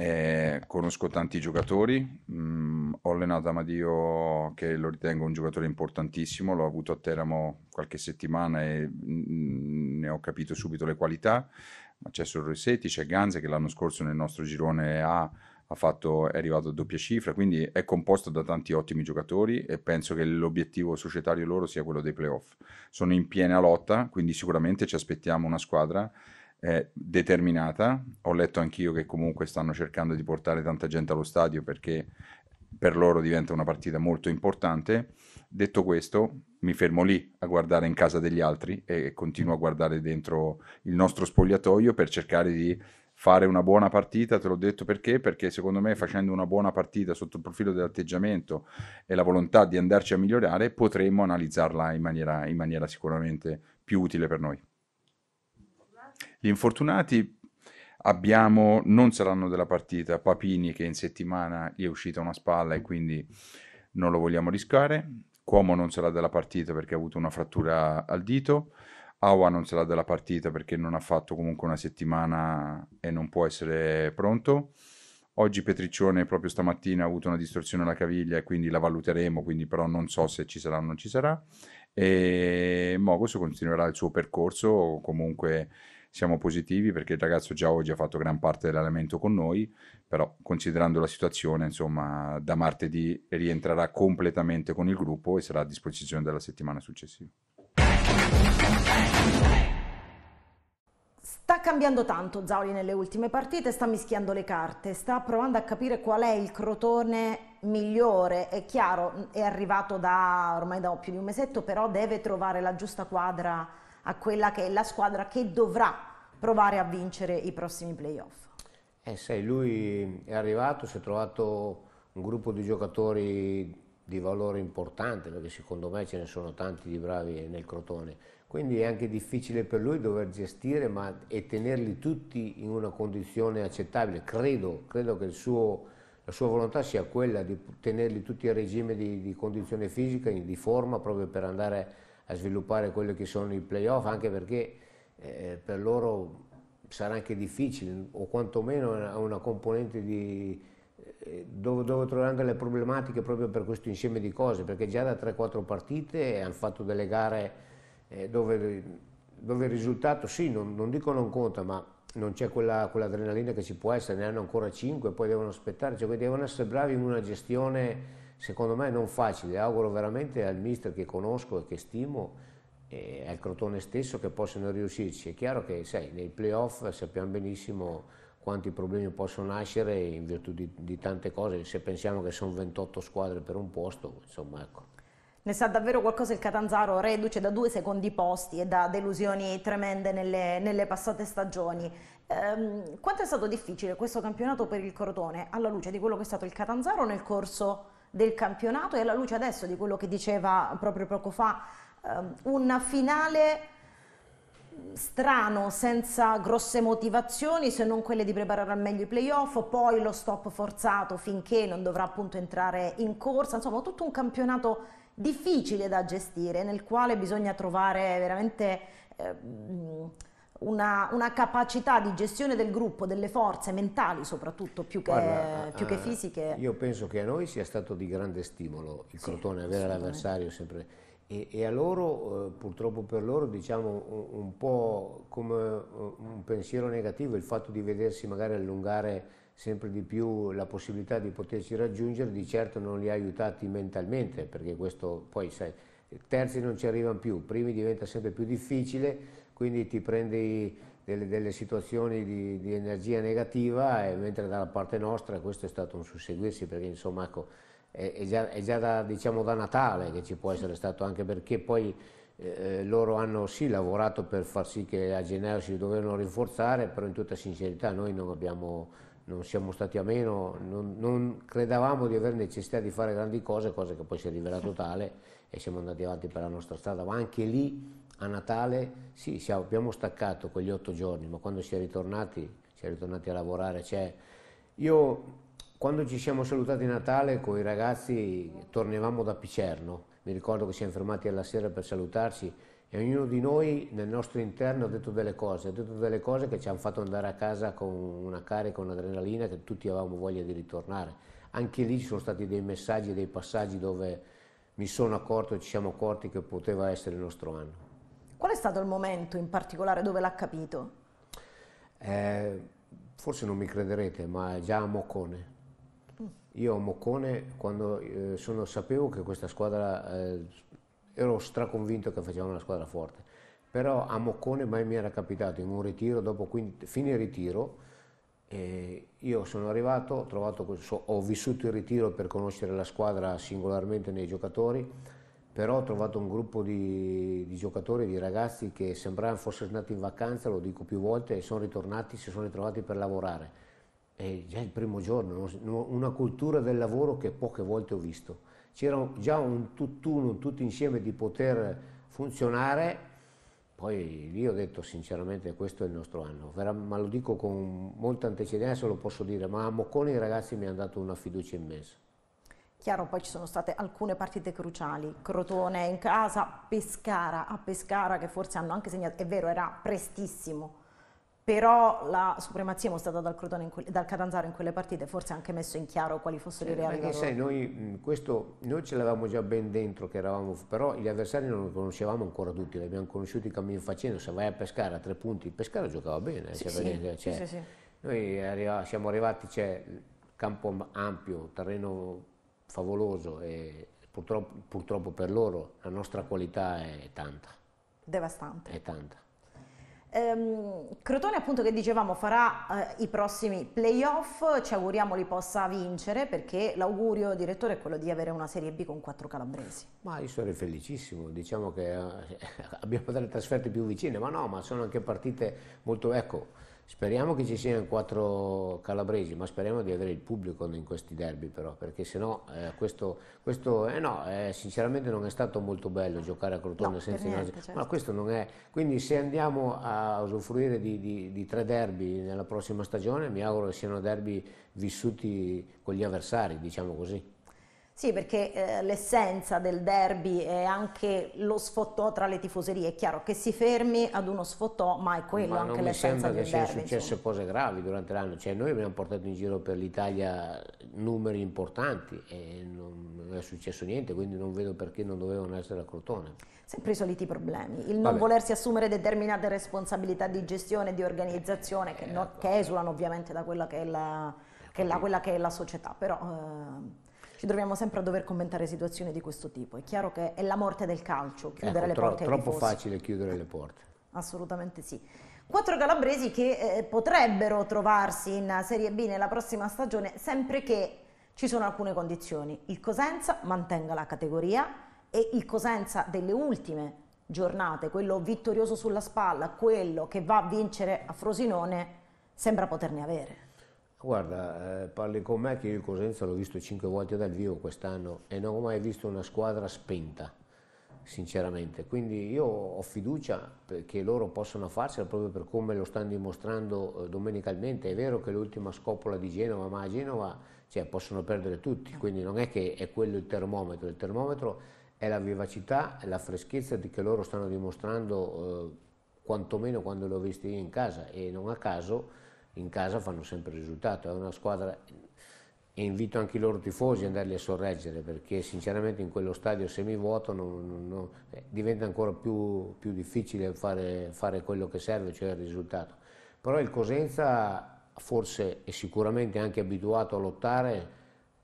Speaker 1: eh, conosco tanti giocatori, mm, ho allenato Amadio che lo ritengo un giocatore importantissimo, l'ho avuto a Teramo qualche settimana e mm, ne ho capito subito le qualità, ma c'è Sorrosetti, c'è Ganze che l'anno scorso nel nostro girone A fatto, è arrivato a doppia cifra, quindi è composto da tanti ottimi giocatori e penso che l'obiettivo societario loro sia quello dei playoff. Sono in piena lotta, quindi sicuramente ci aspettiamo una squadra eh, determinata. Ho letto anch'io che comunque stanno cercando di portare tanta gente allo stadio perché per loro diventa una partita molto importante. Detto questo, mi fermo lì a guardare in casa degli altri e continuo a guardare dentro il nostro spogliatoio per cercare di fare una buona partita, te l'ho detto perché, perché secondo me facendo una buona partita sotto il profilo dell'atteggiamento e la volontà di andarci a migliorare, potremmo analizzarla in maniera, in maniera sicuramente più utile per noi. Gli infortunati abbiamo, non saranno della partita, Papini che in settimana gli è uscita una spalla e quindi non lo vogliamo rischiare, Cuomo non sarà della partita perché ha avuto una frattura al dito, Awa non sarà della partita perché non ha fatto comunque una settimana e non può essere pronto. Oggi Petriccione proprio stamattina ha avuto una distorsione alla caviglia e quindi la valuteremo, quindi però non so se ci sarà o non ci sarà. E Mogos continuerà il suo percorso comunque siamo positivi perché il ragazzo già oggi ha fatto gran parte dell'allenamento con noi, però considerando la situazione, insomma, da martedì rientrerà completamente con il gruppo e sarà a disposizione della settimana successiva.
Speaker 3: Sta cambiando tanto Zauri nelle ultime partite, sta mischiando le carte, sta provando a capire qual è il crotone migliore. È chiaro, è arrivato da ormai da più di un mesetto, però deve trovare la giusta quadra a quella che è la squadra che dovrà provare a vincere i prossimi playoff.
Speaker 2: Eh, sai, lui è arrivato, si è trovato un gruppo di giocatori di valore importante, perché secondo me ce ne sono tanti di bravi nel Crotone. Quindi è anche difficile per lui dover gestire ma, e tenerli tutti in una condizione accettabile. Credo, credo che suo, la sua volontà sia quella di tenerli tutti a regime di, di condizione fisica, di forma, proprio per andare a sviluppare quelli che sono i playoff, anche perché eh, eh, per loro sarà anche difficile o quantomeno ha una componente di, eh, dove, dove troveranno delle problematiche proprio per questo insieme di cose, perché già da 3-4 partite hanno fatto delle gare eh, dove, dove, il risultato sì, non, non, dico non conta, ma non c'è quella, quell'adrenalina che ci può essere, ne hanno ancora 5 e poi devono aspettare, cioè devono essere bravi in una gestione secondo me non facile, auguro veramente al mister che conosco e che stimo e è il Crotone stesso che possono riuscirci. È chiaro che sai, nei playoff sappiamo benissimo quanti problemi possono nascere in virtù di, di tante cose, se pensiamo che sono 28 squadre per un posto, insomma ecco.
Speaker 3: Ne sa davvero qualcosa il Catanzaro, reduce da due secondi posti e da delusioni tremende nelle, nelle passate stagioni. Ehm, quanto è stato difficile questo campionato per il Crotone alla luce di quello che è stato il Catanzaro nel corso del campionato e alla luce adesso di quello che diceva proprio poco fa Ehm, un finale strano, senza grosse motivazioni se non quelle di preparare al meglio i playoff, poi lo stop forzato finché non dovrà appunto entrare in corsa, insomma tutto un campionato difficile da gestire nel quale bisogna trovare veramente eh, una, una, capacità di gestione del gruppo, delle forze mentali soprattutto più che, Guarda, più a, che eh, fisiche. Io
Speaker 2: penso che a noi sia stato di grande stimolo il sì, Crotone, avere l'avversario sempre e, e a loro, eh, purtroppo per loro, diciamo un, un, po' come eh, un pensiero negativo il fatto di vedersi magari allungare sempre di più la possibilità di poterci raggiungere, di certo non li ha aiutati mentalmente, perché questo poi sai, terzi non ci arrivano più, primi diventa sempre più difficile, quindi ti prendi delle, delle situazioni di, di, energia negativa, e mentre dalla parte nostra questo è stato un susseguirsi, perché insomma ecco, è, è, già, è già da, diciamo, da, Natale che ci può essere stato, anche perché poi eh, eh, loro hanno sì lavorato per far sì che a gennaio si dovevano rinforzare, però in tutta sincerità noi non, abbiamo, non siamo stati a meno, non, non, credavamo di avere necessità di fare grandi cose, cosa che poi si è rivelata tale e siamo andati avanti per la nostra strada, ma anche lì a Natale sì, siamo, abbiamo staccato quegli otto giorni, ma quando si è ritornati, si è ritornati a lavorare, cioè, io quando ci siamo salutati Natale con i ragazzi tornavamo da Picerno, mi ricordo che siamo fermati alla sera per salutarci e ognuno di noi nel nostro interno ha detto delle cose, ha detto delle cose che ci hanno fatto andare a casa con una carica, un'adrenalina che tutti avevamo voglia di ritornare. Anche lì ci sono stati dei messaggi, dei passaggi dove mi sono accorto, ci siamo accorti che poteva essere il nostro anno.
Speaker 3: Qual è stato il momento in particolare dove l'ha capito?
Speaker 2: Eh, forse non mi crederete, ma già a Mocone, io a Moccone, quando eh, sono, sapevo che questa squadra, eh, ero straconvinto che facevano una squadra forte, però a Moccone mai mi era capitato in un ritiro, dopo quindi, fine ritiro, eh, io sono arrivato, ho, trovato, ho vissuto il ritiro per conoscere la squadra singolarmente nei giocatori, però ho trovato un gruppo di, di, giocatori, di ragazzi che sembravano fossero andati in vacanza, lo dico più volte, e sono ritornati, si sono ritrovati per lavorare eh, già il primo giorno, una cultura del lavoro che poche volte ho visto. C'era già un tutt'uno, un tutto insieme di poter funzionare, poi lì ho detto sinceramente questo è il nostro anno, ma lo dico con molta antecedenza, lo posso dire, ma a Mocconi i ragazzi mi hanno dato una fiducia immensa.
Speaker 3: Chiaro, poi ci sono state alcune partite cruciali, Crotone in casa, Pescara a Pescara che forse hanno anche segnato, è vero era prestissimo, però la supremazia mostrata dal, que- dal, Catanzaro in quelle partite forse ha anche messo in chiaro quali fossero i reali valori. Sai,
Speaker 2: noi, questo, noi ce l'avevamo già ben dentro, eravamo, però gli avversari non li conoscevamo ancora tutti, li abbiamo conosciuti cammin facendo, se vai a pescare a tre punti, il Pescara giocava bene, sì, cioè, sì, cioè, sì, noi arriva, siamo arrivati, c'è cioè, campo ampio, terreno favoloso e purtroppo, purtroppo per loro la nostra qualità è tanta.
Speaker 3: Devastante. È tanta. Ehm, Crotone appunto che dicevamo farà eh, i prossimi playoff, ci auguriamo li possa vincere perché l'augurio direttore è quello di avere una Serie B con quattro calabresi. Ma io
Speaker 2: sarei felicissimo, diciamo che eh, <laughs> abbiamo delle trasferte più vicine, ma no, ma sono anche partite molto... ecco Speriamo che ci siano quattro calabresi, ma speriamo di avere il pubblico in questi derby però, perché sennò eh, questo, questo eh, no, eh, sinceramente non è stato molto bello giocare a Crotone no, senza niente, certo. ma questo non è, quindi se andiamo a usufruire di, di, di, tre derby nella prossima stagione, mi auguro che siano derby vissuti con gli avversari, diciamo così.
Speaker 3: Sì, perché eh, l'essenza del derby è anche lo sfottò tra le tifoserie. È chiaro che si fermi ad uno sfottò, ma è quello ma anche l'essenza del derby. non mi sembra che siano
Speaker 2: successe cose gravi durante l'anno. Cioè, noi abbiamo portato in giro per l'Italia numeri importanti e non è successo niente, quindi non vedo perché non dovevano essere a Crotone.
Speaker 3: Sempre i soliti problemi. Il non Vabbè. volersi assumere determinate responsabilità di gestione e di organizzazione che, eh, no, ecco. che, esulano ovviamente da quella che è la, che è la, che è la società, però... Eh, ci troviamo sempre a dover commentare situazioni di questo tipo. È chiaro che è la morte del calcio, ecco, chiudere ecco, le porte. È tro troppo facile
Speaker 2: chiudere le porte.
Speaker 3: Assolutamente sì. Quattro calabresi che eh, potrebbero trovarsi in Serie B nella prossima stagione, sempre che ci sono alcune condizioni. Il Cosenza mantenga la categoria e il Cosenza delle ultime giornate, quello vittorioso sulla spalla, quello che va a vincere a Frosinone, sembra poterne avere.
Speaker 2: Guarda, eh, parli con me che io il Cosenza l'ho visto cinque volte dal vivo quest'anno e non ho mai visto una squadra spenta, sinceramente. Quindi io ho fiducia che loro possano farcela proprio per come lo stanno dimostrando eh, domenicalmente. È vero che l'ultima scopola di Genova, ma a Genova cioè, possono perdere tutti, quindi non è che è quello il termometro, il termometro è la vivacità, è la freschezza di che loro stanno dimostrando eh, quantomeno quando ho visti io in casa e non a caso in casa fanno sempre risultato, è una squadra e invito anche i loro tifosi ad andarli a sorreggere perché sinceramente in quello stadio semivuoto non, non, non, eh, diventa ancora più, più difficile fare, fare, quello che serve, cioè il risultato. Però il Cosenza forse è sicuramente anche abituato a lottare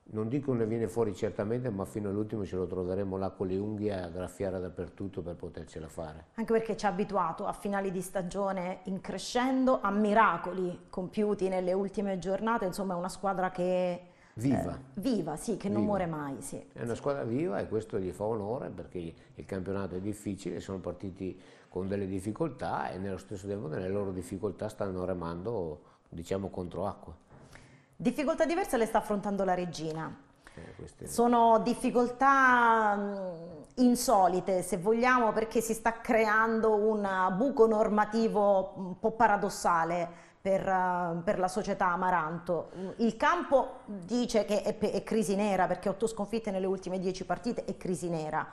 Speaker 2: non dico ne viene fuori certamente, ma fino all'ultimo ce lo troveremo là con le unghie a graffiare dappertutto per potercela fare.
Speaker 3: Anche perché ci ha abituato a finali di stagione in crescendo, a miracoli compiuti nelle ultime giornate, insomma è una squadra che... Viva. Eh, viva, sì, che viva. non muore mai. Sì. È
Speaker 2: una squadra viva e questo gli fa onore perché il campionato è difficile, sono partiti con delle difficoltà e nello stesso tempo nelle loro difficoltà stanno remando, diciamo, contro acqua.
Speaker 3: Difficoltà diverse le sta affrontando la regina. Eh, Sono difficoltà mh, insolite, se vogliamo, perché si sta creando un buco normativo un po' paradossale per, uh, per, la società Amaranto. Il campo dice che è, è crisi nera perché otto sconfitte nelle ultime dieci partite è crisi nera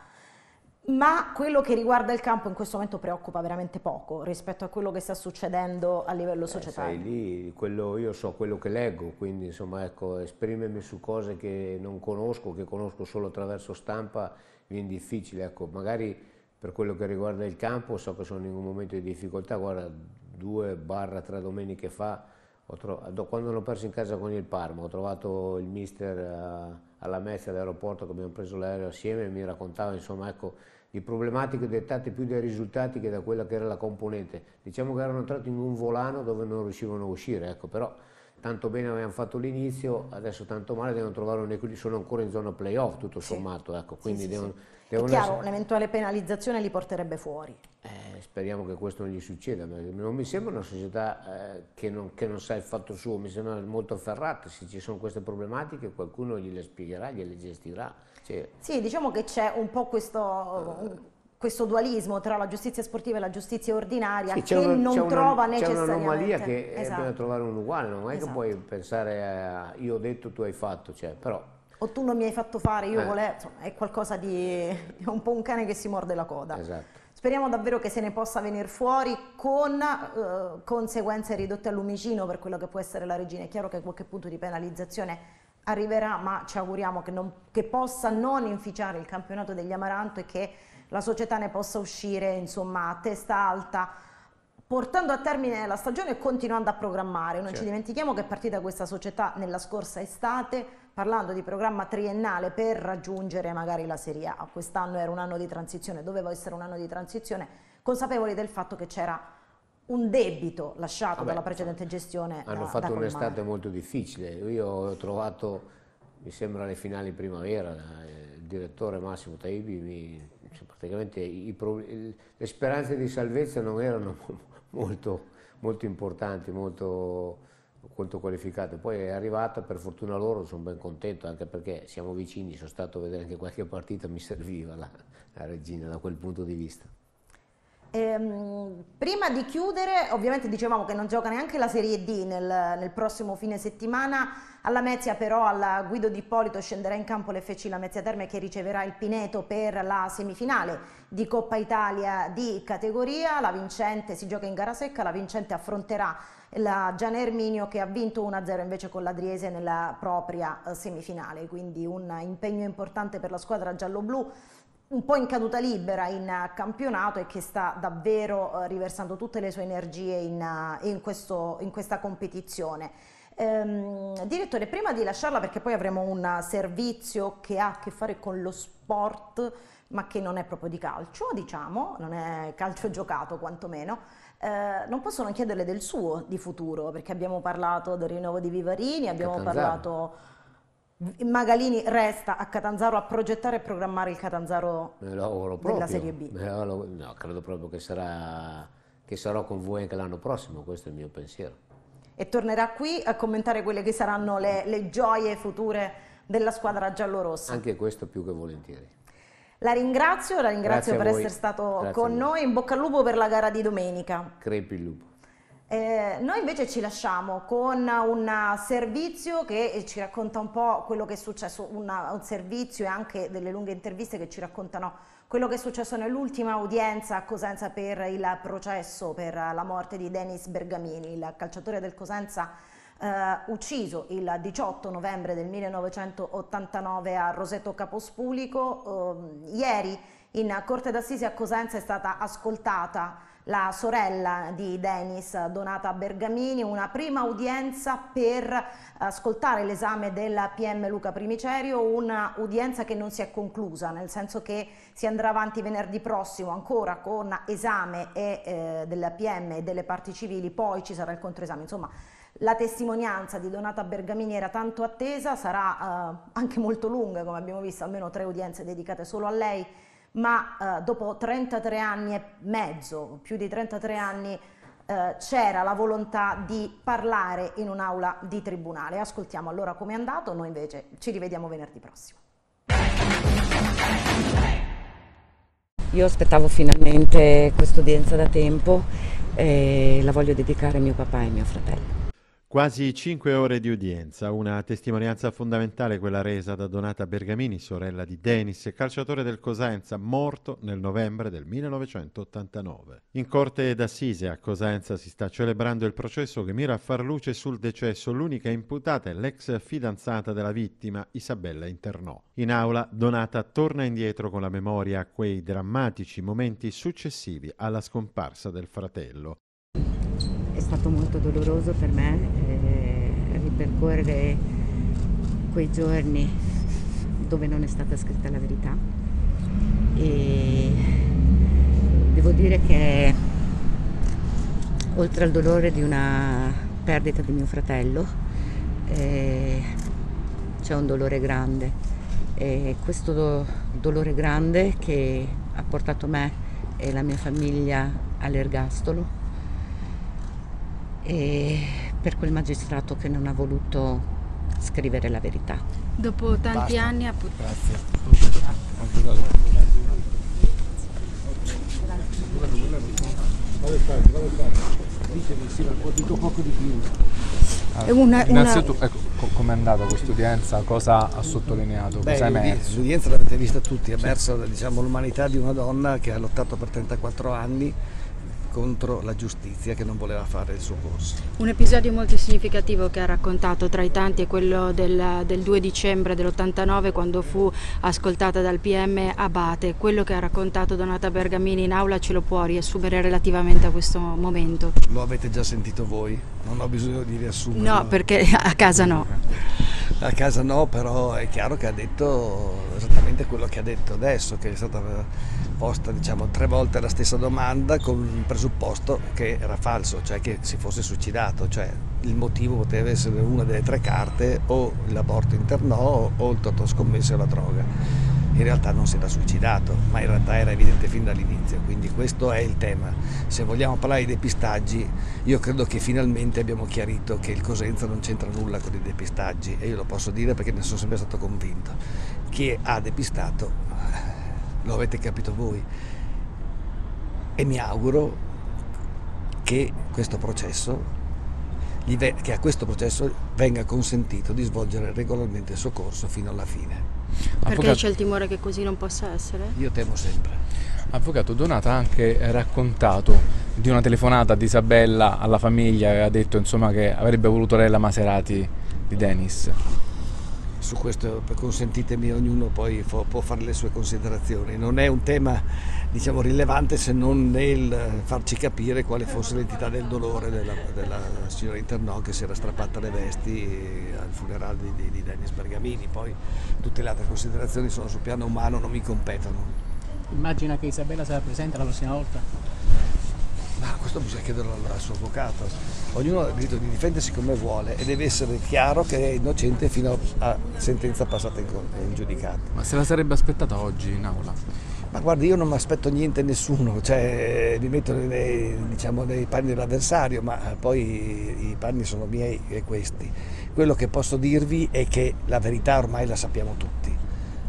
Speaker 3: ma quello che riguarda il campo in questo momento preoccupa veramente poco rispetto a quello che sta succedendo a livello societario. Eh, sai,
Speaker 2: lì quello, io so quello che leggo, quindi insomma ecco, esprimermi su cose che non conosco, che conosco solo attraverso stampa, viene difficile. Ecco, magari per quello che riguarda il campo so che sono in un momento di difficoltà, guarda, due barra tre domeniche fa, trovato, quando hanno perso in casa con il Parma, ho trovato il mister eh, alla messa all'aeroporto che abbiamo preso l'aereo assieme e mi raccontava insomma ecco di problematiche dettate più dai risultati che da quella che era la componente. Diciamo che erano entrati in un volano dove non riuscivano a uscire, ecco, però tanto bene avevano fatto l'inizio, adesso tanto male devono trovare un equilibrio, sono ancora in zona playoff tutto sommato, ecco, sì. ecco, quindi sì, sì, devono, devono chiaro, essere...
Speaker 3: un'eventuale penalizzazione li porterebbe fuori.
Speaker 2: Eh, speriamo che questo non gli succeda, non mi sembra una società eh, che, non, che, non, sa il fatto suo, mi sembra molto afferrata, se ci sono queste problematiche qualcuno gliele spiegherà, gliele gestirà cioè,
Speaker 3: sì, diciamo che c'è un po' questo... Uh, questo dualismo tra la giustizia sportiva e la giustizia ordinaria sì, che una, non una, trova necessariamente. C'è un'anomalia che esatto. bisogna
Speaker 2: trovare un uguale, non è esatto. che puoi pensare a io ho detto, tu hai fatto, cioè, però...
Speaker 3: O tu non mi hai fatto fare, io eh. volevo, insomma, è qualcosa di... è un po' un cane che si morde la coda. Esatto. Speriamo davvero che se ne possa venire fuori con eh, conseguenze ridotte al lumicino per quello che può essere la regina. È chiaro che a qualche punto di penalizzazione arriverà, ma ci auguriamo che, non, che, possa non inficiare il campionato degli Amaranto e che la società ne possa uscire insomma, a testa alta portando a termine la stagione e continuando a programmare. Non certo. ci dimentichiamo che è partita questa società nella scorsa estate parlando di programma triennale per raggiungere magari la Serie A. Quest'anno era un anno di transizione, doveva essere un anno di transizione, consapevoli del fatto che c'era un debito lasciato Vabbè, dalla precedente gestione. Hanno da, fatto da un'estate
Speaker 2: molto difficile, io ho trovato, mi sembra, le finali in primavera, eh, il direttore Massimo Taibi, mi, cioè, praticamente i, i, le speranze di salvezza non erano <laughs> molto, molto importanti, molto quanto qualificato. Poi è arrivata, per fortuna loro, sono ben contento, anche perché siamo vicini, sono stato a vedere anche qualche partita, mi <laughs> serviva la, la regina da quel punto di vista.
Speaker 3: Ehm, Prima di chiudere, ovviamente dicevamo che non gioca neanche la Serie D nel, nel prossimo fine settimana, alla Mezia però al Guido Di Ippolito scenderà in campo l'FC La Mezia Terme che riceverà il Pineto per la semifinale di Coppa Italia di categoria, la vincente si gioca in gara secca, la vincente affronterà la Gian Erminio che ha vinto 1-0 invece con l'Adriese nella propria eh, semifinale, quindi un impegno importante per la squadra giallo-blu un po' in caduta libera in eh, campionato e che sta davvero eh, riversando tutte le sue energie in, eh, in, questo, in questa competizione. Ehm, direttore, prima di lasciarla perché poi avremo un servizio che ha a che fare con lo sport, ma che non è proprio di calcio, diciamo, non è calcio <laughs> giocato quantomeno, eh, non posso non chiederle del suo di futuro, perché abbiamo parlato del rinnovo di Vivarini, abbiamo parlato Magalini resta a Catanzaro a progettare e programmare il Catanzaro
Speaker 2: proprio, della Serie B. Eh, Lo, no, credo proprio che, sarà, che sarò con voi anche l'anno prossimo, questo è il mio pensiero.
Speaker 3: E tornerà qui a commentare quelle che saranno le, le gioie future della squadra giallorossa. Anche
Speaker 2: questo più che volentieri.
Speaker 3: La ringrazio, la ringrazio Grazie per essere stato Grazie con noi, in bocca al lupo per la gara di domenica.
Speaker 2: Crepi il lupo.
Speaker 3: Eh, noi invece ci lasciamo con un servizio che eh, ci racconta un po' quello che è successo, una, un servizio e anche delle lunghe interviste che ci raccontano quello che è successo nell'ultima udienza a Cosenza per il processo per la morte di Denis Bergamini, il calciatore del Cosenza eh, ucciso il 18 novembre del 1989 a Roseto Capospulico. Eh, ieri in Corte d'Assisi a Cosenza è stata ascoltata la sorella di Denis, Donata Bergamini, una prima udienza per ascoltare l'esame della PM Luca Primicerio, una udienza che non si è conclusa, nel senso che si andrà avanti venerdì prossimo ancora con esame e, eh, della PM e delle parti civili, poi ci sarà il controesame, insomma la testimonianza di Donata Bergamini era tanto attesa, sarà eh, anche molto lunga come abbiamo visto, almeno tre udienze dedicate solo a lei, ma eh, dopo 33 anni e mezzo, più di 33 anni, eh, c'era la volontà di parlare in un'aula di tribunale. Ascoltiamo allora come è andato, noi invece ci rivediamo venerdì prossimo. Io aspettavo finalmente questa udienza da tempo e la voglio dedicare a mio papà e mio fratello.
Speaker 1: Quasi cinque ore di udienza, una testimonianza fondamentale quella resa da Donata Bergamini, sorella di Denis, calciatore del Cosenza, morto nel novembre del 1989. In corte d'assise a Cosenza si sta celebrando il processo che mira a far luce sul decesso. L'unica imputata è l'ex fidanzata della vittima, Isabella Internò. In aula Donata torna indietro con la memoria a quei drammatici momenti successivi alla scomparsa del fratello
Speaker 3: stato molto doloroso per me eh, ripercorrere quei giorni dove non è stata scritta la verità e devo dire che oltre al dolore di una perdita di mio fratello eh, c'è un dolore grande e questo do dolore grande che ha portato me e la mia famiglia all'ergastolo e per quel magistrato che non ha voluto scrivere la verità.
Speaker 4: Dopo tanti Basta. anni ha potuto... Grazie. Una, Innanzitutto,
Speaker 1: ecco, com'è andata quest'udienza?
Speaker 2: Cosa ha sottolineato? cosa è emerso?
Speaker 4: L'udienza l'avete vista tutti, è emersa diciamo, l'umanità di una donna che ha lottato per 34 anni contro la giustizia che non voleva fare il suo corso.
Speaker 3: Un episodio molto significativo che ha raccontato tra i tanti è quello del, del 2 dicembre dell'89 quando fu ascoltata dal PM Abate. Quello che ha raccontato Donata Bergamini in aula ce lo può riassumere relativamente a questo momento?
Speaker 4: Lo avete già sentito voi, non ho bisogno di riassumere. No, perché a casa no. A casa no, però è chiaro che ha detto esattamente quello che ha detto adesso, che è stata posta diciamo, tre volte la stessa domanda con un presupposto che era falso, cioè che si fosse suicidato, cioè il motivo poteva essere una delle tre carte o l'aborto interno o il totoscommesso e la droga. In realtà non si era suicidato, ma in realtà era evidente fin dall'inizio, quindi questo è il tema. Se vogliamo parlare di depistaggi, io credo che finalmente abbiamo chiarito che il Cosenza non c'entra nulla con i depistaggi e io lo posso dire perché ne sono sempre stato convinto. Chi ha depistato lo avete capito voi. E mi auguro che, processo, che a questo processo venga consentito di svolgere regolarmente il soccorso fino alla fine. Perché Avvocato, c'è
Speaker 3: il timore che così non possa essere? Io
Speaker 4: temo sempre.
Speaker 1: Avvocato Donata ha anche raccontato di una telefonata di Isabella alla famiglia che ha detto insomma, che avrebbe voluto lei la Maserati di Dennis
Speaker 4: su questo consentitemi ognuno poi può fare le sue considerazioni. Non è un tema diciamo, rilevante se non nel eh, farci capire quale fosse l'entità del dolore della, della signora Internò che si era strappata le vesti eh, al funerale di, di Dennis Bergamini. Poi tutte le altre considerazioni sono sul piano umano, non mi competono.
Speaker 2: Immagina che Isabella sarà presente la prossima volta?
Speaker 4: Ma questo bisogna chiederlo al suo avvocato. Ognuno ha il diritto di difendersi come vuole e deve essere chiaro che è innocente fino a sentenza passata in, in giudicato. Ma se la sarebbe aspettata oggi in aula? Ma guardi, io non mi aspetto niente a nessuno, cioè, mi metto nei, diciamo, nei panni dell'avversario, ma poi i panni sono miei e questi. Quello che posso dirvi è che la verità ormai la sappiamo tutti.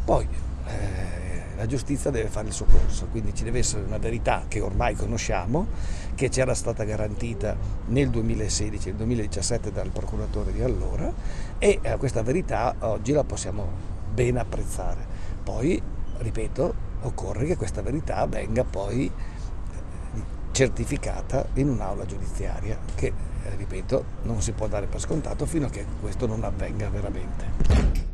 Speaker 4: Poi eh, la giustizia deve fare il suo corso, quindi ci deve essere una verità che ormai conosciamo che c'era stata garantita nel 2016 e nel 2017 dal procuratore di allora e eh, questa verità oggi la possiamo ben apprezzare. Poi, ripeto, occorre che questa verità venga poi eh, certificata in un'aula giudiziaria che, eh, ripeto, non si può dare per scontato fino a che questo non avvenga veramente.